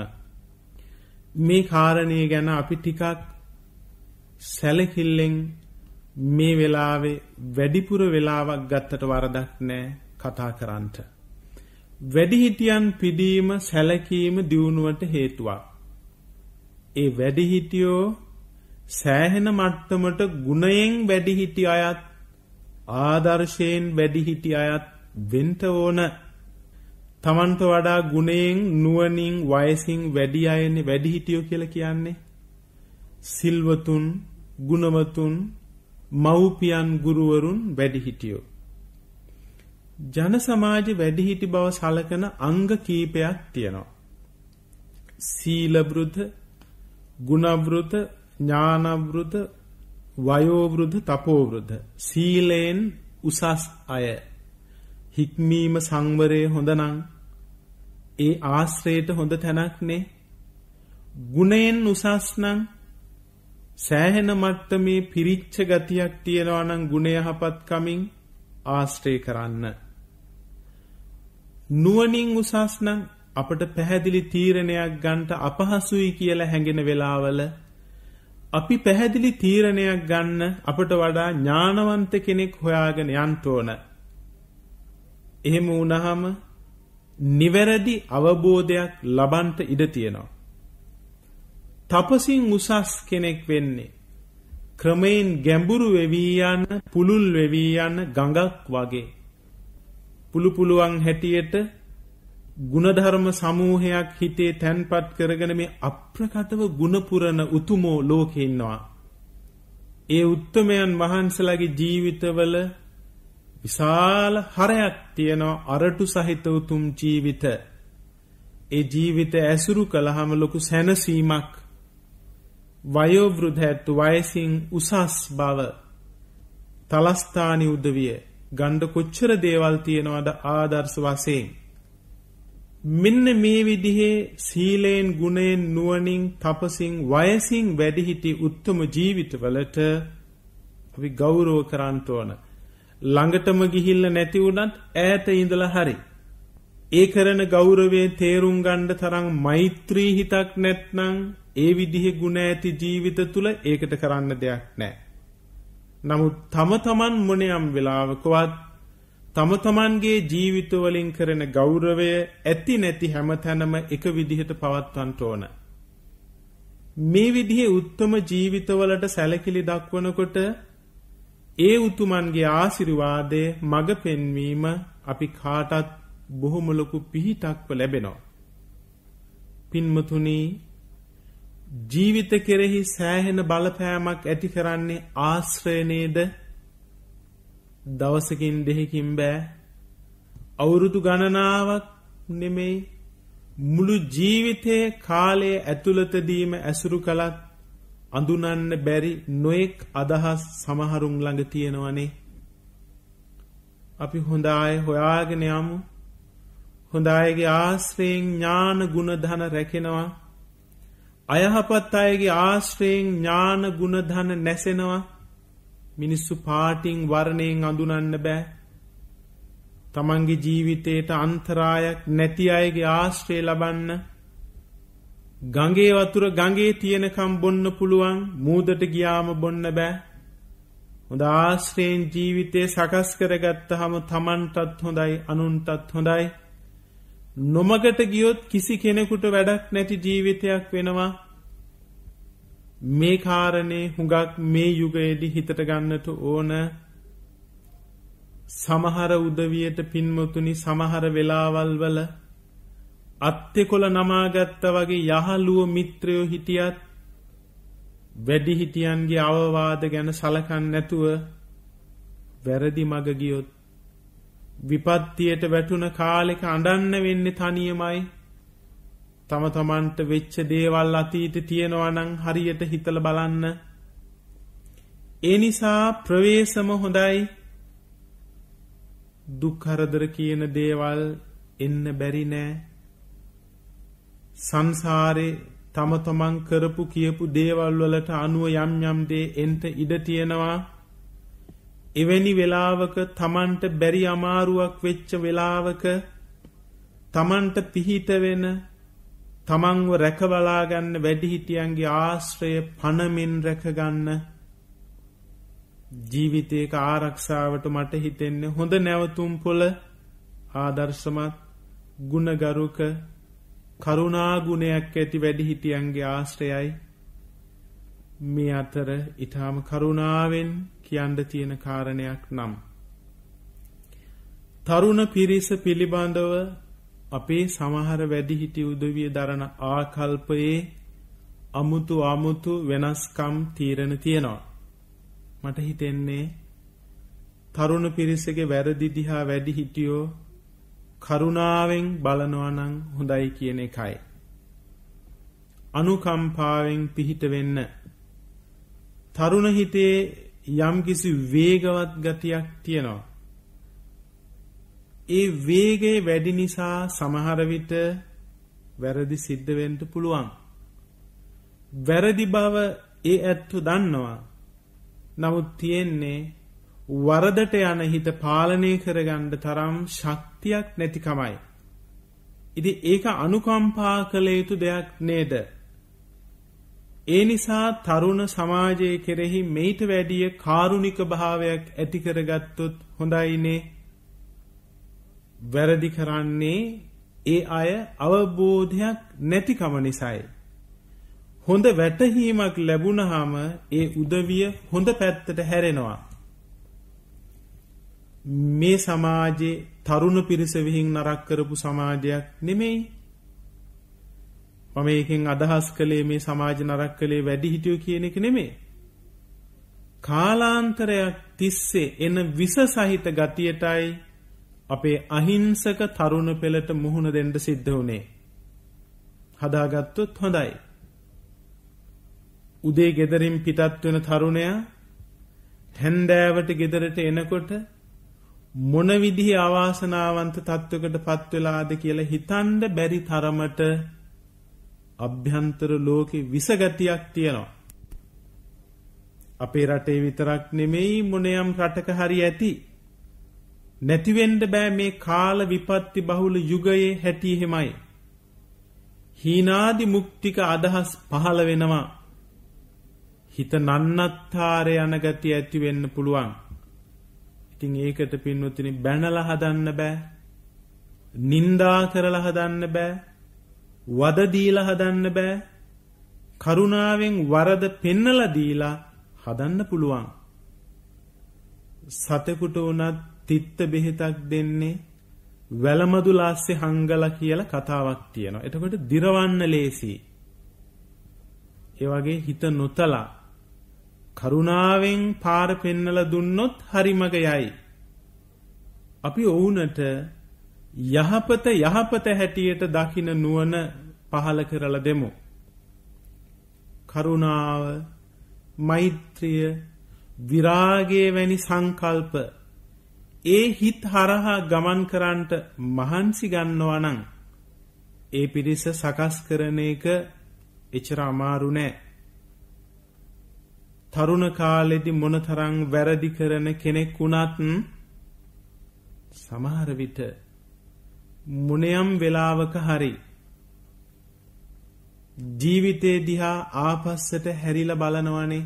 මේ කාරණය ගැන අපි ටිකක් සැලකිල්ලෙන් මේ වෙලාවේ වැඩිපුර වෙලාවක් ගත්තට වරදක් නෑ කතා කරන්නට. වැඩිහිටියන් පිදීම සැලකීම දියුණුවට හේතුවක්. ඒ වැඩිහිටියෝ සෑහෙන මට්ටමට ගුණයෙන් වැඩිහිටි අයත් ආදර්ශයෙන් වැඩිහිටි අයත් වෙන්ට ඕන තමන්ට වඩා ගුණයෙන් නුවනින් වයසින් වැඩි අයන්නේ වැඩිහිටියෝ කියල කියන්නේ සිල්වතුන් ගුණවතුන් මව්පියන් ගුරුවරුන් වැඩිහිටියෝ ජන සමාජ වැඩිහිටි බව සලකන අංග කීපයක් තියෙනවා. සීලබෘද්ධ ගුණවෘත ඥානවෘත වයෝවෘද තපෝවෘද සීලයෙන් උසස් අය හික්මීම සංවරය හොඳනං ඒ ආශ්‍රයට හොඳ තැනක් නේ ගුණයෙන් උසස්නං සෑහෙන මට්ටමේ පිරිච්ච ගතියක් තියෙනවා නම් ගුණ යහපත් කමින් ආශ්‍රය කරන්න නුවණින් උසස්නං අපට පැහැදිලි තීරණයක් ගන්ට අපහසුයි කියලා හැඟෙන වෙලාවල අපි පැහැදිලි තීරණයක් ගන්න අපට වඩා ඥානවන්ත කෙනෙක් හොයාගෙන යන්ට ඕන. එහෙම වුණහම නිවැරදි අවබෝධයක් ලබන්ට ඉඩ තියෙනවා. තපසින් උසස් කෙනෙක් වෙන්නේ ක්‍රමයෙන් ගැඹුරු වෙවී යන පුළුල් වෙවී යන ගඟක් වගේ. පුළු පුළුවන් හැටියට ගුණධර්ම සමූහයක් හිතේ තැන්පත් කරගෙන මේ අප්‍රකටව ගුණපුරණ උතුමෝ ලෝකෙ ඉන්නවා. ඒ උත්තමයන් වහන්සලාගේ ජීවිතවල විශාල හරයක් තියෙනවා අරටු සහිත උතුම් ජීවිත. ඒ ජීවිත ඇසුරු කළහම ලොකු සැනසීමක් වයෝවෘධ ඇත්තු වයසින් උසස් බව තලස්ථානි උදවිය ගණ්ඩ කොච්චර දේවල් තියෙනවද ආදර්ශ වසයෙන්. මෙන්න මේ විදිහේ සීලයෙන් ගුණයෙන් නුවණින් තපසින් වයසින් වැඩිහිටි උත්තම ජීවිතවලට අපි ගෞරව කරන්න ඕන. ළඟටම ගිහිල්ලා නැති වුණත් ඈත ඉඳලා හරි. ඒ කරන ගෞරවයේ තේරුම් ගන්න තරම් මෛත්‍රී හිතක් නැත්නම් ඒ විදිහේ ගුණ ඇති ජීවිත තුල ඒකට කරන්න දෙයක් නැහැ. නමුත් තම තමන් මොනියම් වෙලාවකවත් තම තමන්ගේ ජීවිතවලින් කරන ගෞරවය ඇති නැති හැමතැනම එක විදිහට පවත්වන්ට ඕන. මේ විදිහේ උත්තම ජීවිතවලට සැලකිලි දක්වනකොට ඒ උතුමන්ගේ ආසිරිවාදය මඟ පෙන්වීම අපි කාටත් බොහොම ලොකු පිහිටක්ව ලැබෙනවා. පින්මතුනි ජීවිත කෙරෙහි සෑහෙන බලපෑමක් ඇති කරන්නේ ආශ්‍රය නේද? දවසකින් දෙහෙකින් බෑ අවුරුදු ගණනාවක් නෙමෙයි මුළු ජීවිතයේ කාලයේ ඇතුළතදීම ඇසුරු කළත් අඳුනන්න බැරි නොයෙක් අදහස් සමහරුන් ළඟ තියෙනවනේ අපි හොඳ අය හොයාගෙන යමු හොඳ අයගේ ආශ්‍රයෙන් ඥාන ගුණ ධන රැකෙනවා අයහපත් අයගේ ආශ්‍රයෙන් ඥාන ගුණ ධන නැසෙනවා මිනිස්සු පාටිං වර්ණයෙන් අඳුනන්න බෑ තමන්ගේ ජීවිතයට අන්තරායක් නැති අයගේ ආශ්‍රය ලබන්න ගඟේ වතුර ගඟේ තියෙනකම් බොන්න පුළුවන් මූදට ගියාම බොන්න බෑ හොඳ ආශ්‍රයෙන් ජීවිතය සකස් කරගත්ත හම තමන්ටත් හොඳයි අනුන්ටත් හොඳයි නොමගට ගියොත් කිසි කෙනෙකුට වැඩක් නැති ජීවිතයක් වෙනවා මේ කාරණේ හුඟක් මේ යුගයේදි හිතට ගන්නට ඕන සමහර උදවියට පින්මුතුනි සමහර වෙලාවල් වල අත්තෙකොල නමාගත්ත වගේ යහලුව මිත්‍රයෝ හිටියත් වැඩිහිටියන්ගේ අවවාද ගැන සලකන් නැතුව වැරදි මගගියොත් විපත්තියට වැටුන කාලෙක අඩන්න වෙන්න තනියමයි තම තමන්ට වෙච්ච දේවල් අතීත තියෙනවනං හරියට හිතල බලන්න. ඒ නිසා ප්‍රවේශම හොඳයි දුක්හරදර කියන දේවල් එන්න බැරි නෑ. සංසාරේ තම තමන් කරපු කියපු දේවල් වලට අනුව යම් යම් දේ එන්ට ඉඩ තියෙනවා. එවැනි වෙලාවක තමන්ට බැරි අමාරුවක් වෙච්ච වෙලාවක තමන්ට පිහිට වෙන තමන්ව රැකබලාගන්න වැඩිහිටියන්ගේ ආශ්‍රය පණමින් රැකගන්න ජීවිතයක ආරක්ෂාවට මට හිතෙන්නේ හොඳ නැවතුම් පොල ආදර්ශමත් ගුණගරුක කරුණාගුණයක් ඇති වැඩිහිටියන්ගේ ආශ්‍රයයි මේ අතර ඉතාම කරුණාවෙන් කියන්න තියෙන කාරණයක් නම්. තරුණ පිරිස පිළිබඳව අපේ සමහර වැඩිහිටි උදවිය දරන ආකල්පයේ අමුතු අමුතු වෙනස්කම් තීරණ තියෙනවා. මට හිතෙන්නේ තරුණ පිරිසගේ වැරදි දිහා වැඩිහිටියෝ කරුණාවෙන් බලනවා නම් හොඳයි කියන එකයි. අනුකම්පාවෙන් පිහිට වෙන්න. තරුණ හිතේ යම්කිසි වේගවත් ගතියක් තියෙනවා. ඒ වේගේ වැඩි නිසා සමහරවිට වැරදි සිද්ධවෙන්ට පුළුවන්. වැරදි බව ඒ ඇත්තු දන්නවා. නමුත් තියෙන්නේ වරදට යන හිත පාලනය කරගණ්ඩ තරම් ශක්තියක් නැතිකමයි. ඉදි ඒක අනුකම්පා කළ යුතු දෙයක් නේද. ඒ නිසා තරුණ සමාජය කෙරෙහි මෙයිට වැඩිය කාරුණික භාවයක් ඇතිකරගත්තොත් හොඳයිනේ වැරදි කරන්නේ ඒ අය අවබෝධයක් නැතිකම නිසයි. හොඳ වැටහීමක් ලැබුණහම ඒ උදවිය හොඳ පැත්තට හැරෙනවා. මේ සමාජයේ තරුණ පිරිස විහිං නරක් කරපු සමාජයක් නෙමෙයි. මම ඒකෙන් අදහස් කළේ මේ සමාජ නරක කළේ වැඩිහිටියෝ කියන එක නෙමෙයි. කාලාන්තරයක් තිස්සේ එන විස සහිත ගතියටයි අපේ අහිංසක තරුණ පෙළට මුහුණ දෙන්න සිද්ධ වුණේ. හදාගත්තොත් හොඳයි. උදේ ගෙදරින් පිටත් වෙන තරුණයා හැන්දෑවට ගෙදරට එනකොට මොන විදිහ අවාසනාවන්ත තත්ත්වකට පත්වෙලාද කියලා හිතන්ඩ බැරි තරමට අභ්‍යන්තර ලෝකෙ විසගතියක් තියෙනවා. අපේ රටේ විතරක් නෙමෙයි මොනයම් රටක හරි ඇති නැතිවෙන්ඩ බෑ මේ කාල විපත්ති බහුල යුගයේ හැටි හෙමයි. හීනාදි මුක්තික අදහස් පහළ වෙනවා. හිත නන්නත්තාරය යනගති ඇතිවෙන්න පුළුවන්. ඉතිං ඒකට පින්වතිනි බැනල හදන්න බෑ. නින්දා කරල හදන්න බෑ. වදදීල හදන්න බෑ. කරුණාවෙන් වරද පෙන්නල දීලා හදන්න පුළුවන්. සතෙකුට වනත් තිත්ත බෙහෙතක් දෙන්නේ වැලමදු ලාස්සේ හංගලා කියලා කතාවක් තියෙනවා. එතකොට දිරවන්න ලේසි. ඒ වගේ හිත නොතලා කරුණාවෙන් පාර පෙන්නලා දුන්නොත් හරිමග යයි. අපි ඔවුන්ට යහපත යහපත හැටියට දකින නුවණ පහල කරලා දෙමු. කරුණාව, මෛත්‍රිය, විරාගය වැනි සංකල්ප ඒ හිත් හරහා ගමන් කරන්නට මහන්සි ගන්නවා නම් ඒ පිරිස සකස් කරන එක එච්චර අමාරු නෑ. තරුණ කාලෙදි මොනතරම් වැරදි කරන කෙනෙක් වුණත් සමහර විට මොනියම් වෙලාවක හරි ජීවිතේ දිහා ආපස්සට හැරිලා බලනවනේ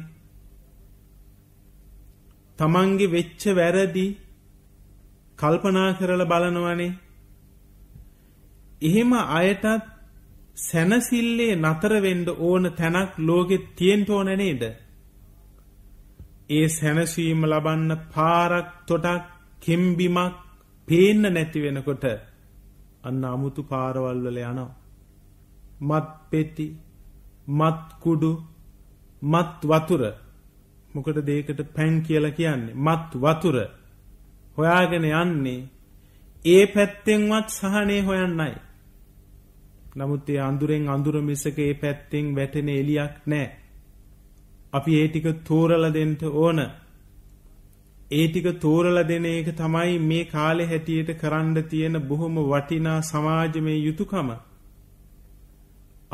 තමන්ගේ වෙච්ච වැරදි කල්පනා කරලා බලනවනේ. එහෙම අයටත් සැනසිල්ලේ නතර වෙන්න ඕන තැනක් ලෝකෙ තියෙන්න ඕන නේද? ඒ සැනසීම ලබන්න පාරක් තොටක් කෙම්බිමක් පේන්න නැති වෙනකොට අන්න අමුතු පාරවල් වල යනවා. මත් පෙති, මත් කුඩු, මත් වතුර. මොකටද ඒකට පැන් කියලා කියන්නේ? මත් වතුර. හොයාගෙන යන්නේ ඒ පැත්තෙන්වත් සහනේ හොයන්නයි. නමුත් ඒ අඳුරෙන් අඳුර මිසක ඒ පැත්තෙන් වැටෙන එලියක් නෑ. අපි ඒ ටික තෝරල දෙන්න ඕන. ඒ ටික තෝරල දෙන එක තමයි මේ කාලේ හැටියට කරන්න තියෙන බොහොම වටිනා සමාජමය යුතුයකම.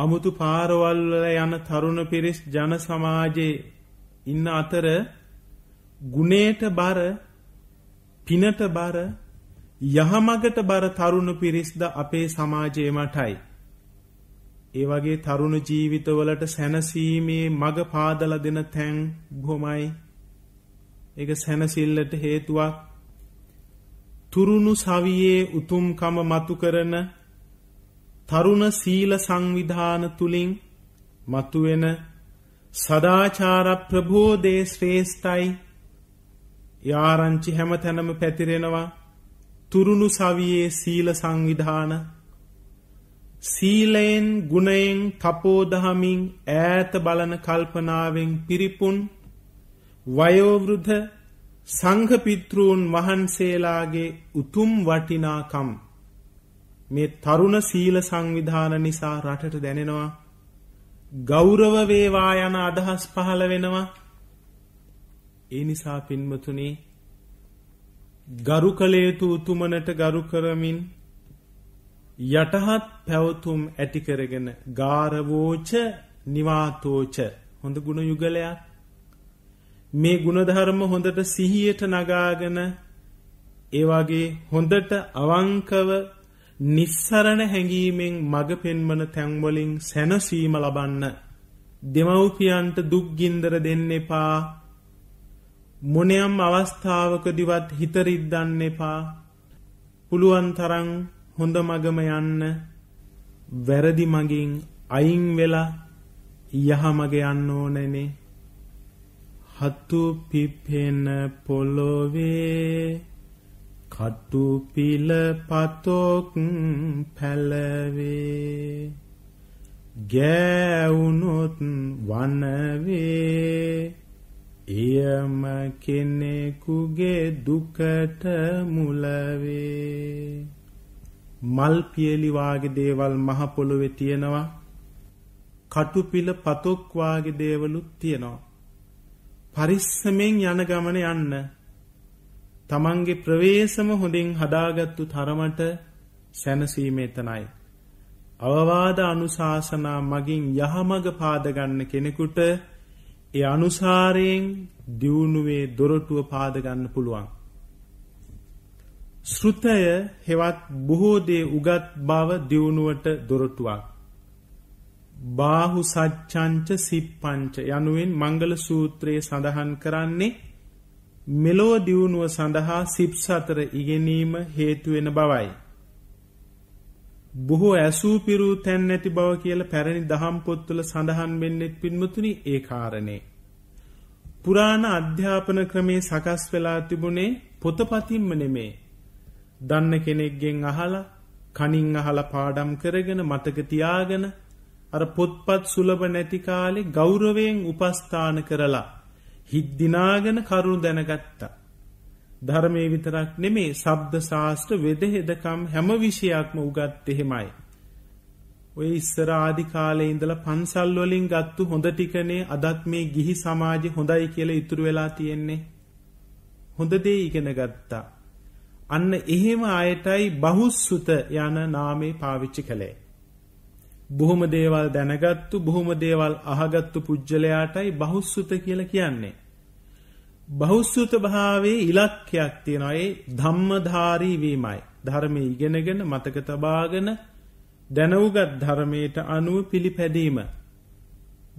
අමුතු පාරවල් වල යන තරුණ පිරිස් ජන සමාජයේ ඉන්න අතර ගුණේට බර පිනට බර යහමගට බර තරුණ පිරිස්ද අපේ සමාජයේ මටයි. ඒ වගේ තරුණ ජීවිතවලට සැනසීමේ මඟ පාදලා දෙන තැන් බොහොමයි. ඒක සැනසෙල්ලට හේතුවක්. තුරුණු සවියේ උතුම්කම මතු කරන තරුණ සීල සංවිධාන තුලින් මතුවෙන සදාචාර ප්‍රබෝධයේ ශ්‍රේෂ්ඨයි යාරංචි හැමතැනම පැතිරෙනවා තුරුණු සවියේ සීල සංවිධාන සීලයෙන් ගුණයෙන් තපෝදහමින් ඈත බලන කල්පනාවෙන් පිරිපුන් වයෝවෘධ සංඝපිතෘන් වහන්සේලාගේ උතුම් වටිනාකම් මේ තරුණ සීල සංවිධාන නිසා රටට දැනෙනවා ගෞරව වේවා යන අදහස් පහළ වෙනවා ඒ නිසා පින්මතුනි ගරු කළේතු උතුමනට ගරු කරමින් යටහත් පැවතුම් ඇති කරගෙන ගාරවෝච නිවාතෝච හොඳ ගුණ යුගලයක් මේ ගුණධර්ම හොඳට සිහියට නගාගෙන ඒ වගේ හොඳට අවංකව නිස්සරණ හැඟීමෙන් මඟ පෙන්වන තැන්වලින් සැනසීම ලබන්න දෙමව්පියන්ට දුක් ගින්දර දෙන්න එපා මොනයම් අවස්ථාවකදිවත් හිතරිද්දන්න එපා පුළුවන් තරං හොඳ මගම යන්න වැරදි මගින් අයින් වෙලා යහමග යන්න ඕනනේ හත්තු පිපෙන පොලොවේ කට්ටු පිල පතොක් පැලවේ ගෑවුනොත් වනවේ එයම කෙනෙකුගේ දුකට මුලවේ මල් පියලි වාගේ දේවල් මහ පොළොවේ තියෙනවා කටුපිල පතොක් වාගේ දේවලුත් තියෙනවා පරිස්සමෙන් යන ගමන යන්න තමන්ගේ ප්‍රවේශම හොඳින් හදාගත්තු තරමට සැනසීම එතනයි අවවාද අනුශාසනා මගින් යහමඟ පාදගන්න කෙනෙකුට ඒ අනුසාරයෙන් දියුණුවේ දොරටුව පාදගන්න පුළුවන්. ශෘතය හෙවත් බොහෝදේ උගත් බව දියුණුවට දොරටුවක්. බාහු සච්චංච සිප්පංච යනුවෙන් මංගල සූත්‍රයේ සඳහන් කරන්නේ මෙලොව දියුණුව සඳහා සිප් සතර ඉගෙනීම හේතුවෙන බවයි. බොහෝ ඇසූ පිරූ තැන් නැති බව කියල පැරණි දහම් පොත්තුල සඳහන් වෙන්නෙත් පින්මතුනි ඒ කාරණේ. පුරාණ අධ්‍යාපන ක්‍රමේ සකස් වෙලා තිබුණේ පොතපතින්ම නෙමේ. දන්න කෙනෙක්ගෙන් අහලා කනින් අහල පාඩම් කරගෙන මතකතියාගෙන අර පොත්පත් සුලබ නැතිකාලෙ ගෞරවයෙන් උපස්ථාන කරලා හිද්දිනාගෙන කරුණු දැනගත්තා. ධර්මය විතරක් නෙමේ සබ්ද ශාස්ත්‍ර වෙදහෙදකම් හැම විෂයක්ම උගත් එහෙමයි. ඔය ඉස්සර ආධිකාලේ ඉඳල පන්සල්වලින් ගත්තු හොඳ ටිකනේ අදත් මේ ගිහි සමාජ හොඳයි කියල ඉතුරු වෙලා තියෙන්නේ. හොඳදේ ඉගෙන ගත්තා. අන්න එහෙම අයටයි බහුස්සුත යන නාමේ පාවිච්චි කළේ. බොහොම දේවල් දැනගත්තු බොහොම දේවල් අහගත්තු පුද්ගලයාටයි බහුස්සුත කියල කියන්නේ. බහුසුත භාවයේ ඉලක්කයක් තියෙනවා. ඒ ධම්මධාරී වීමයි. ධර්මයේ ඉගෙනගෙන මතක තබාගෙන දැනුගත් ධර්මයට අනුව පිළිපැදීම.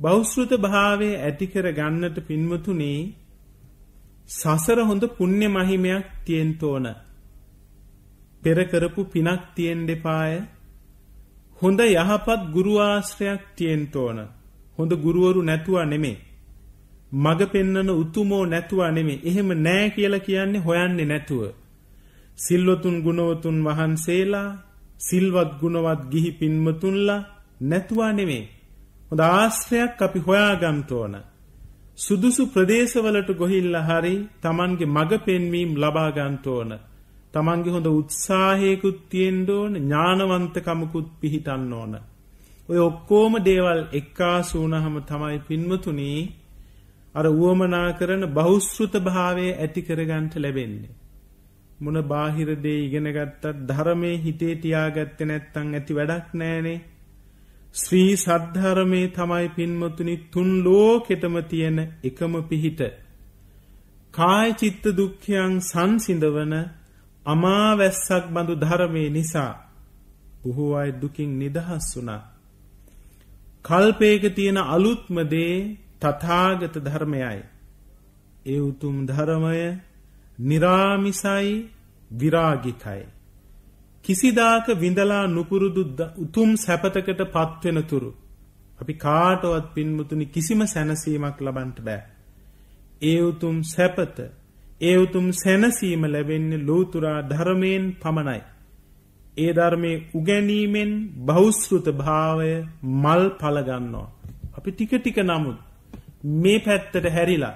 බෞස්ෘත භාවය ඇතිකර ගන්නට පින්වතුනේ සසර හොඳ පුණ්‍ය මහිමයක් තියෙන්න ඕන. පෙර කරපු පිනක් තියෙන්න එපාය. හොඳ යහපත් ගුරු ආශ්‍රයක් තියෙන්න ඕන. හොඳ ගුරුවරු නැතුව නෙමෙයි. මග පෙන්නන උතුමෝ නැතුව නෙමේ එහෙම නෑ කියලා කියන්නේ හොයන්නේ නැතුව. සිල්වතුන් ගුණවතුන් වහන්සේලා සිල්වත් ගුණවත් ගිහි පින්මතුන්ලා නැතුවා නෙමේ. හොඳ ආශ්‍රයක් අපි හොයාගම්ට ඕන. සුදුසු ප්‍රදේශවලට ගොහිල්ලා හරි Tamange මග පෙන්වීම ලබා ගන්නට ඕන. Tamange හොඳ උත්සාහයකුත් තියෙන්න ඕන, ඥානවන්තකමකුත් පිහිටන්න ඕන. ඔය ඔක්කොම දේවල් එක්කාසු වුණාම තමයි පින්මතුණී අර වුවමනා කරන බෞස්ෘත භාවය ඇති කරගන්ට ලැබෙන්නේ. මොන බාහිරදේ ඉගෙනගත්තත් ධරමය හිතේ තියාගත්ත නැත්තං ඇති වැඩක් නෑනේ. ශ්‍රී සද්ධරමේ තමයි පින්මතුනි තුන් ලෝකෙටම තියෙන එකම පිහිට. කාය චිත්ත දුක්ඛයන් සංසිඳවන අමාවැස්සක් බඳු ධර්මයේ නිසා බොහෝ අය දුකින් නිදහස් වුණා. කල්පයක තියෙන අලුත්ම දේ තථාගත ධර්මයයි. ඒ උතුම් ධර්මය निराமிසයි විරාගිකයි. කිසිදාක විඳලා නුපුරුදු උතුම් සැපතකට පත්වෙන තුරු අපි කාටවත් පින්මුතුනි කිසිම සැනසීමක් ලබන්ට බෑ. ඒ උතුම් සැපත ඒ උතුම් සැනසීම ලැබෙන්නේ ලෝතුරා ධර්මයෙන් පමණයි. ඒ ධර්මයේ උගැනීමෙන් බෞස්ෘත භාවය මල් පලගන්නවා. අපි ටික ටික නමුත් මේ පැත්තට හැරිලා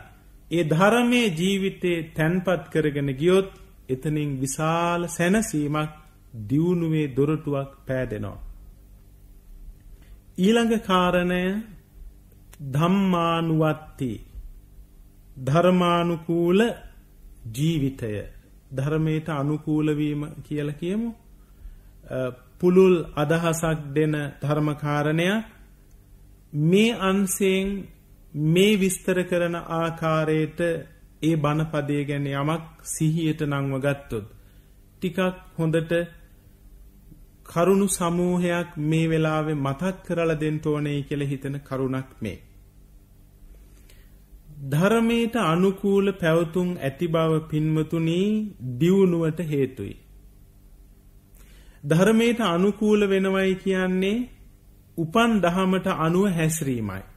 ඒ ධරමේ ජීවිතේ තැන්පත් කරගෙන ගියොත් එතනින් විශාල සැනසීමක් දියුණුවේ දොරටුවක් පෑදෙනවා. ඊළඟ කාරණය ධම්මානුවත්ති ධර්මානුකූල ජීවිතය ධර්මයට අනුකූලවීම කියල කියමු පුළුල් අදහසක් දෙන ධර්මකාරණයක් මේ අන්සයෙන් මේ විස්තර කරන ආකාරයට ඒ බණපදය ගැන යමක් සිහියට නංව ගත්තොත්. ටිකක් හොඳට කරුණු සමූහයක් මේ වෙලාවේ මතක් කරලා දෙන්න ඕනේ කියලා හිතන කරුණක් මේ. ධර්මයට අනුකූල පැවතුම් ඇති බව පින්වතුනි දියුණුවට හේතුයි. ධර්මයට අනුකූල වෙනවයි කියන්නේ උපන් දහමට අනුව හැසිරීමයි.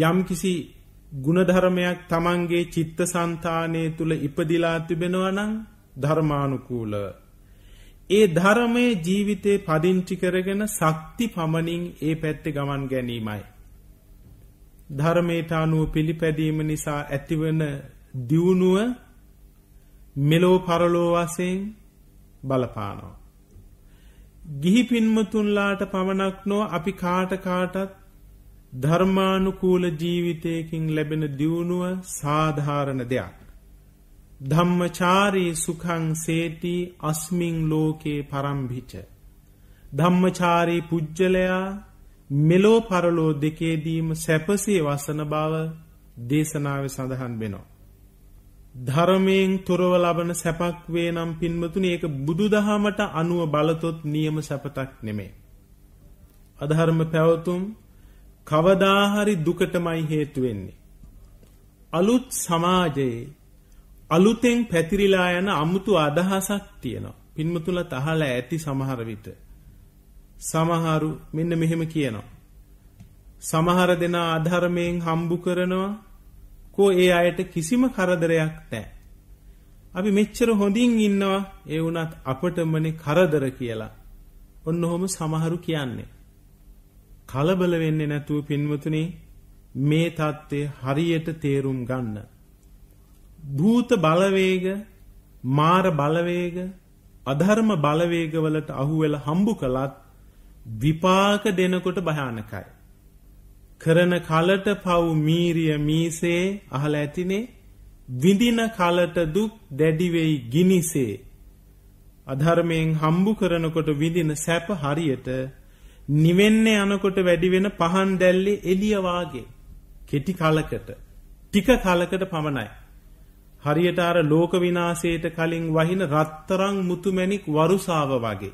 යම්කිසි ಗುಣධර්මයක් Tamange චිත්තසංතානයේ තුල ඉපදිලා තිබෙනවා නම් ධර්මානුකූල ඒ ධර්මයේ ජීවිතේ පදිංචි කරගෙන ශක්ති පමණින් ඒ පැත්තේ ගමන් ගැනීමයි ධර්මයට අනුව පිළිපැදීම නිසා ඇතිවන දියුණුව මෙලෝ පරලෝ වශයෙන් බලපානවා. ගිහි පින්මතුන්ලාට පමණක් නො අපි කාට කාටත් ධර්මානුකූල ජීවිතයකින් ලැබෙන දියුණුව සාධාරණ දෙයක්. ධම්මචාරී සුකං සේති අස්මිං ලෝකයේ පරම්භිච. ධම්මචාරී පුද්ගලයා මෙලෝ පරලෝ දෙකේදීම සැපසේ වසන බව දේශනාව සඳහන් වෙනවා. ධර්මයෙන් තොරව ලබන සැපක් වේ නම් පින්මතුන ඒක බුදු දහමට අනුව බලතොත් නියම සැපතක් නෙමේ. අධර්ම පැවතුම් කවදාහරි දුකටමයි හේතු වෙන්නේ. අලුත් සමාජයේ අලුතෙන් පැතිරිලා යන අමුතු අදහසක් තියෙනවා. පින්මතුලත් අහලා ඇති සමහර විට. සමහරු මෙන්න මෙහෙම කියනවා. සමහර දෙනා අධර්මයෙන් හම්බු කරනවා. කෝ ඒ අයට කිසිම කරදරයක් නැහැ. අපි මෙච්චර හොඳින් ඉන්නවා ඒ වුණත් අපටමනේ කරදර කියලා. ඔන්න ඔහොම සමහරු කියන්නේ. කලබල වෙන්නේ නැතුව පින්වතුනි මේ தත්ත්වය හරියට තේරුම් ගන්න. භූත බලවේග, මාර බලවේග, අධර්ම බලවේග වලට අහු වෙලා හම්බු කළත් විපාක දෙනකොට භයානකයි. කරන කලට පව් මීරිය මීසේ අහල ඇතිනේ විඳින කලට දුක් දැඩි වෙයි ගිනිසේ අධර්මයෙන් හම්බු කරනකොට විඳින සැප හරියට නිවෙන්නේ යනකොට වැඩි වෙන පහන් දැල්ලේ එළිය වාගේ කෙටි කලකට ටික කලකට පමණයි. හරියට අර ලෝක විනාශයට කලින් වහින රත්තරන් මුතුමැණික් වරුසාව වගේ.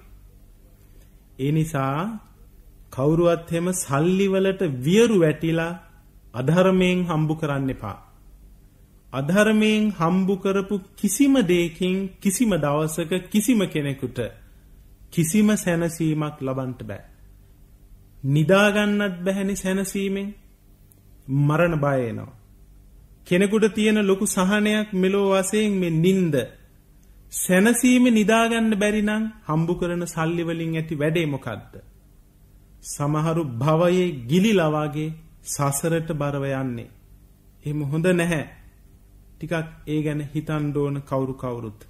ඒ නිසා කවුරුවත් හැම සල්ලි වලට වියරු වැටිලා අධර්මයෙන් හම්බු කරන්න එපා. අධර්මයෙන් හම්බු කරපු කිසිම දෙයකින් කිසිම දවසක කිසිම කෙනෙකුට කිසිම සැනසීමක් ලබන්න බෑ. නිදාගන්නත් බැහැනි සැනසීමෙන් මරණ බය එනවා. කෙනෙකුට තියෙන ලොකු සහනයක් මෙලෝ වශයෙන් මේ නිින්ද සැනසීමේ නිදාගන්න බැරි නම් හම්බු කරන සල්ලි වලින් ඇති වැඩේ මොකද්ද? සමහරු භවයේ ගිලිලා වගේ සසරට බරව යන්නේ. එහෙම හොඳ නැහැ. ටිකක් ඒ ගැන හිතන්න ඕන කවුරු කවුරුත්.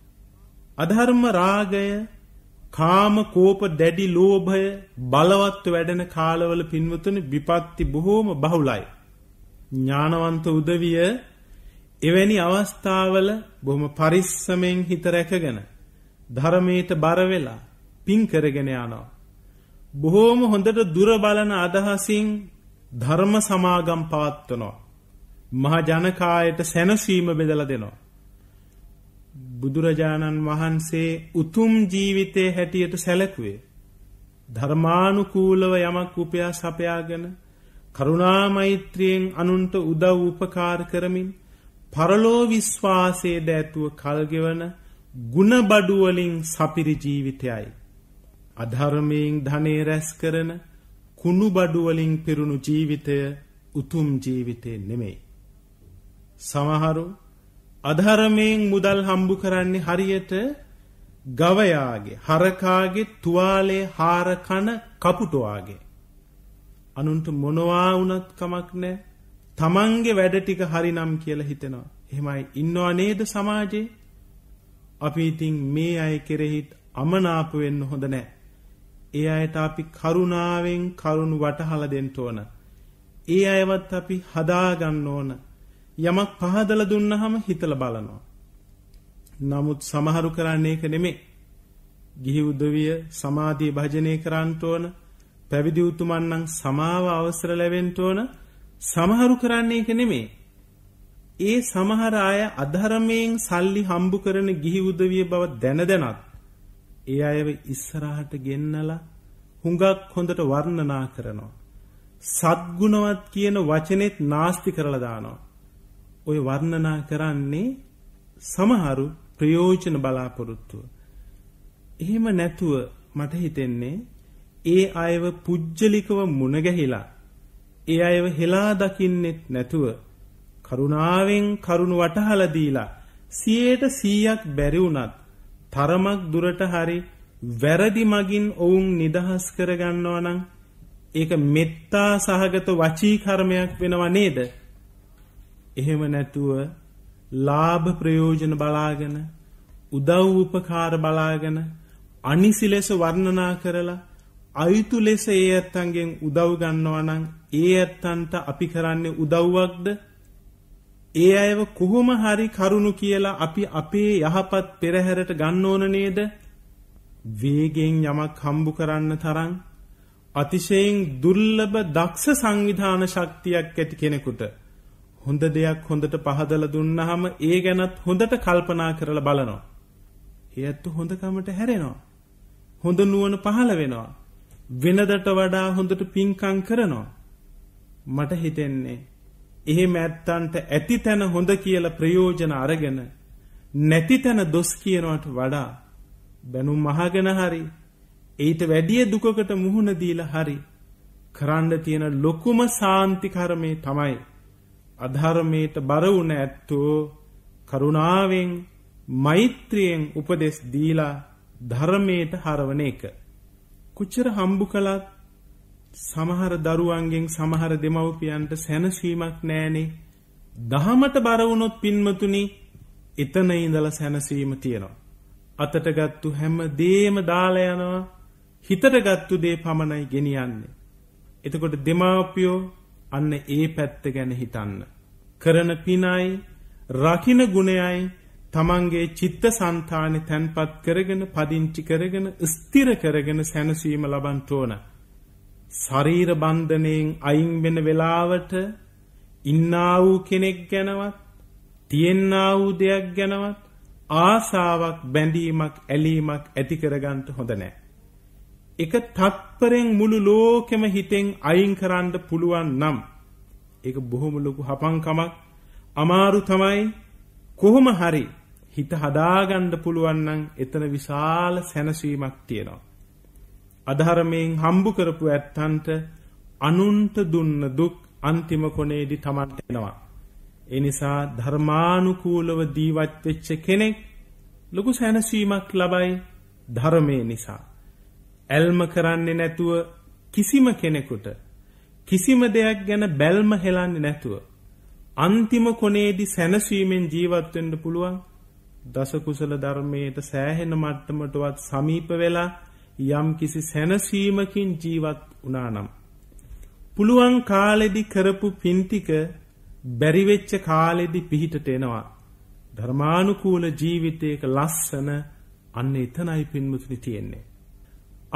අධර්ම රාගය කාම කෝප දැඩි ලෝභය බලවත් වැඩෙන කාලවල පින්වතුනි විපත්ති බොහෝම බහුලයි. ඥානවන්ත උදවිය එවැනි අවස්ථාවල බොහොම පරිස්සමෙන් හිත රැකගෙන ධර්මයට බර වෙලා පින් කරගෙන යනවා. බොහෝම හොඳට දුර බලන අදහසින් ධර්ම සමාගම් පවත්වනවා. මහ ජනකායට සැනසීම බෙදලා දෙනවා. බුදුරජාණන් වහන්සේ උතුම් ජීවිතේ හැටියට සැලකුවේ ධර්මානුකූලව යමක් උපයා සපයාගෙන කරුණා මෛත්‍රියෙන් අනුන්ට උදව් උපකාර කරමින් පරලෝ විශ්වාසයේද ඇතුව කල්ගෙවන ಗುಣබඩු වලින් සපිරි ජීවිතයයි අධර්මයෙන් ධනෙ රැස් කරන කුණුබඩු වලින් පිරුණු ජීවිතය උතුම් ජීවිතේ නෙමෙයි සමහරු අධර්මයෙන් මුදල් හම්බු කරන්නේ හරියට ගවයාගේ හරකාගේ තුවාලේ හාර කන කපුටුවාගේ අනුන්ට මොනවා වුණත් කමක් නැහැ තමන්ගේ වැඩ ටික හරිනම් කියලා හිතෙනවා එහෙමයි ඉන්නවා නේද සමාජේ අපි ඉතින් මේ අය කෙරෙහිත් අමනාප වෙන්න හොඳ නැහැ ඒ අයට අපි කරුණාවෙන් කරුණ වටහලා දෙන්න ඕන ඒ අයවත් අපි හදා ගන්න ඕන යමක් පහදල දුන්නහම හිතල බලනවා. නමුත් සමහරු කරන්නේ එක නෙමේ. ගිහි උදවිය සමාධී භජනය කරන්ට ඕන පැවිදි උතුමන්නම් සමාව අවසර ලැබෙන්ට ඕන සමහරු කරන්නේ එක නෙමේ. ඒ සමහර අය අධර්මයෙන් සල්ලි හම්බු කරන ගිහි උදවිය බව දැන දැනත් ඒ අයව ඉස්සරහට ගෙන්නලා හුඟක් හොඳට වර්ණනා කරනවා. සද්ගුණවත් කියන වචනෙත් නාස්ති කරලා දානවා. ඔය වර්ණනා කරන්නේ සමහරු ප්‍රයෝජන බලාපොරොත්තුව. එහෙම නැතුව මට හිතෙන්නේ ඒ අයව පුජ්ජලිකව මුණගැහිලා ඒ අයව හෙලා දකින්නෙත් නැතුව කරුණාවෙන් කරුණ වටහලා දීලා 100%ක් බැරි වුණත් තරමක් දුරට හරි වැරදි මගින් ඔවුන් නිදහස් කරගන්නවා නම් ඒක මෙත්තා සහගත වචී කර්මයක් වෙනව නේද? එහෙම නැතුව ලාභ ප්‍රයෝජන බලාගෙන උදව් උපකාර බලාගෙන අනිසි ලෙස වර්ණනා කරලා අයුතු ලෙස ඒ ඇත්තන්ගෙන් උදව් ගන්නවා නම් ඒ ඇත්තන්ට අපි කරන්නේ උදව්වක්ද ඒ අයව කොහොම හරි කරුණු කියලා අපි අපේ යහපත් පෙරහැරට ගන්න ඕන නේද වේගෙන් යමක් හම්බු කරන්න තරම් අතිශයෙන් දුර්ලභ දක්ෂ සංවිධාන ශක්තියක් ඇති කෙනෙකුට හොඳ දෙයක් හොඳට පහදල දුන්නහම ඒ ගැනත් හොඳට කල්පනා කරලා බලනවා. ඒ ඇත්තු හොඳකමට හැරෙනවා. හොඳ නුවන පහළ වෙනවා. වෙනදට වඩා හොඳට පින්කං කරනවා. මට හිතෙන්නේ. එහෙ මැත්තන්ට ඇති තැන හොඳ කියල ප්‍රයෝජන අරගෙන නැති තැන දොස් කියනවට වඩා බැනුම් මහගෙන හරි ඊට වැඩිය දුකකට මුහුණ දීලා හරි කරන්න තියෙන ලොකුම සාන්තිකර්මය තමයි අධර්මයට බර වුණ ඇත්තෝ කරුණාවෙන් මෛත්‍රියෙන් උපදෙස් දීලා ධර්මයට හරවන එක. කුච්චර හම්බු කළත් සමහර දරුවන්ගෙන් සමහර දෙමව්පියන්ට සැනසීමක් නෑනේ. දහමට බර වුණොත් පින්මතුනි එතන ඉඳලා සැනසීම තියෙනවා. අතට ගත්තු හැම දේම දාලා යනවා. හිතට ගත්තු දේ පමණයි ගෙනියන්නේ. එතකොට දෙමාපියෝ අන්න ඒ පැත්ත ගැන හිතන්න. කරන පිනයි රකින ගුණයයි තමන්ගේ චිත්ත සන්තානි තැන්පත් කරගෙන පදිංචි කරගෙන ස්තිර කරගෙන සැනසීම ලබන්ටඕන. ශරීර බන්ධනයෙන් අයින් වෙන වෙලාවට ඉන්නා වූ කෙනෙක් ගැනවත් තියෙන්නා වූ දෙයක් ගැනවත් ආසාවක් බැඳීමක් ඇලීමක් ඇතිකරගන්ට හොඳ නෑ. එක තත්පරෙන් මුළු ලෝකෙම හිතෙන් අයින් කරන්න පුළුවන් නම් ඒක බොහොම ලොකු හපංකමක් අමාරු තමයි කොහොම හරි හිත හදාගන්න පුළුවන් නම් එතන විශාල සැනසීමක් තියෙනවා අධර්මයෙන් හම්බු කරපු ඇත්තන්ට අනුන්ට දුන්න දුක් අන්තිම කොනේදී Tamanට එනවා ඒ නිසා ධර්මානුකූලව දීවත් වෙච්ච කෙනෙක් ලොකු සැනසීමක් ලබයි ධර්මයේ නිසා ඇල්ම කරන්නේ නැතුව කිසිම කෙනෙකුට කිසිම දෙයක් ගැන බැල්ම හෙලන්නේ නැතුව අන්තිම කොනේදී සැනසීමෙන් ජීවත් වෙන්න පුළුවන් දස කුසල ධර්මයට සෑහෙන මට්ටමටවත් සමීප වෙලා යම් කිසි සැනසීමකින් ජීවත් වුණා නම් පුළුවන් කාලෙදි කරපු පින් ටික බැරි වෙච්ච කාලෙදි පිහිටට එනවා ධර්මානුකූල ජීවිතයක ලස්සන අන්න එතනයි පින්මුතුනි තියෙන්නේ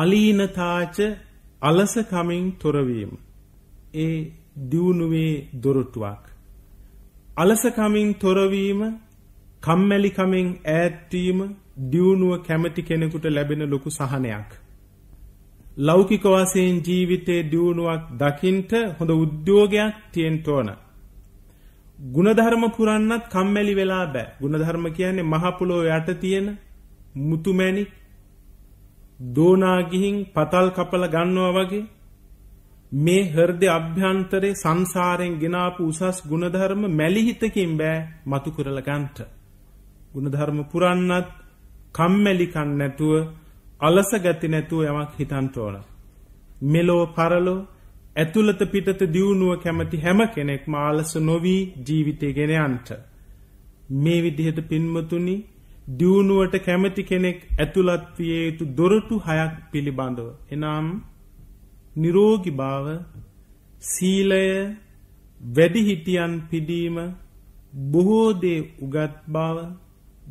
අලීනතාච අලසකමින් තොරවීම. ඒ දියුණුවේ දොරටුවක්. අලසකමින් තොරවීම කම්මැලිකමින් ඈත්වීම දියුණුව කැමති කෙනෙකුට ලැබෙන ලොකු සහනයක්. ලෞකික වශයෙන් ජීවිතයේ දියුණුවක් දකින්ට හොඳ උද්‍යෝගයක් තියෙන්න ඕන. ಗುಣධර්ම පුරන්නත් කම්මැලි වෙලා බෑ. ಗುಣධර්ම කියන්නේ මහ පොළොව යට තියෙන මුතුමැණික් දෝනා ගිහින් පතල් කපල ගන්නවා වගේ මේ හෘද අභ්‍යන්තරේ සංසාරයෙන් ගෙනාපු උසස් ගුණධර්ම මැලිහිතකින් බෑ මතු කරලා ගන්නට. ගුණධර්ම පුරන්නත් කම්මැලිකම් නැතුව අලස ගැති නැතුව යමක් හිතන්න ඕන. මෙලෝ පරලෝ ඇතුළත පිටත දියුණුව කැමති හැම කෙනෙක් මාලස නොවී ජීවිතය ගෙන යන්ට. මේ විදිහට පින්මතුනි දියුණුවට කැමති කෙනෙක් ඇතුළත් විය යුතු දොරටු හයක් පිළිබඳව. එනම් නිරෝගි භාව සීලය වැඩිහිටියන් පිඩීම බොහෝදේ උගත් බව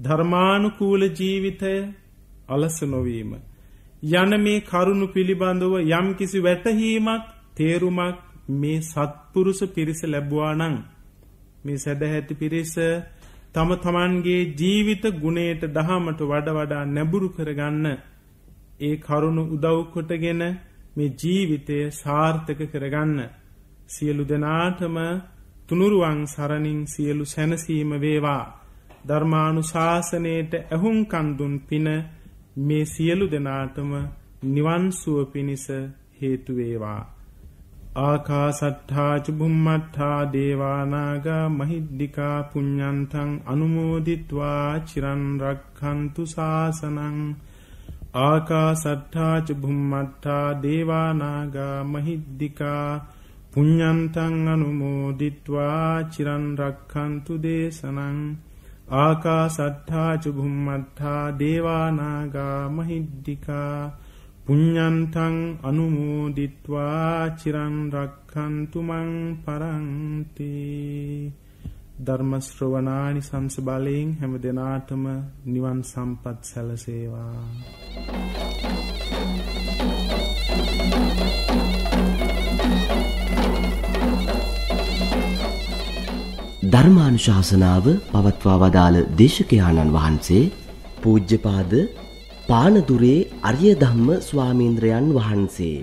ධර්මානුකූල ජීවිතය අලස නොවීම. යන මේ කරුණු පිළිබඳව යම් කිසි වැටහීමක් තේරුමක් මේ සත්පුරුස පිරිස ලැබවා නං. මේ සැදැහැති පිරිස තම තමන්ගේ ජීවිත ගුණේට දහමට වඩ වඩා නැඹුරු කරගන්න ඒ කරුණු උදව්කොටගෙන මේ ජීවිතය සාර්ථක කරගන්න සියලු දෙනාටම තුනුරුවන් සරණින් සියලු සැනසීම වේවා ධර්මානු ශාසනයට ඇහුම් කන්දුන් පින මේ සියලු දෙනාටම නිවන්සුව පිණිස හේතුවේවා. ආකාසට්ඨාච බුම්මට්ඨා දේවානාග මහිද්దికා පුඤ්ඤන්තං අනුමෝදිත්වා චිරන් රක්ඛන්තු සාසනං ආකාසට්ඨාච බුම්මට්ඨා දේවානාග මහිද්దికා පුඤ්ඤන්තං අනුමෝදිත්වා චිරන් රක්ඛන්තු දේශනං ආකාසට්ඨාච බුම්මට්ඨා දේවානාග මහිද්దికා පුඤ්ඤන්තං අනුමෝදිත්වා චිරන් රක්ඛන්තු මං පරන්ති ධර්ම ශ්‍රවණානි සංස බලයෙන් හැම දිනාටම නිවන් සම්පත් සැලසේවා ධර්මානුශාසනාව පවත්වා වදාළ දේශකයාණන් වහන්සේ පූජ්‍යපාද පානදුරේ අරිය ධම්ම ස්වාමීන්ද්‍රයන් වහන්සේ.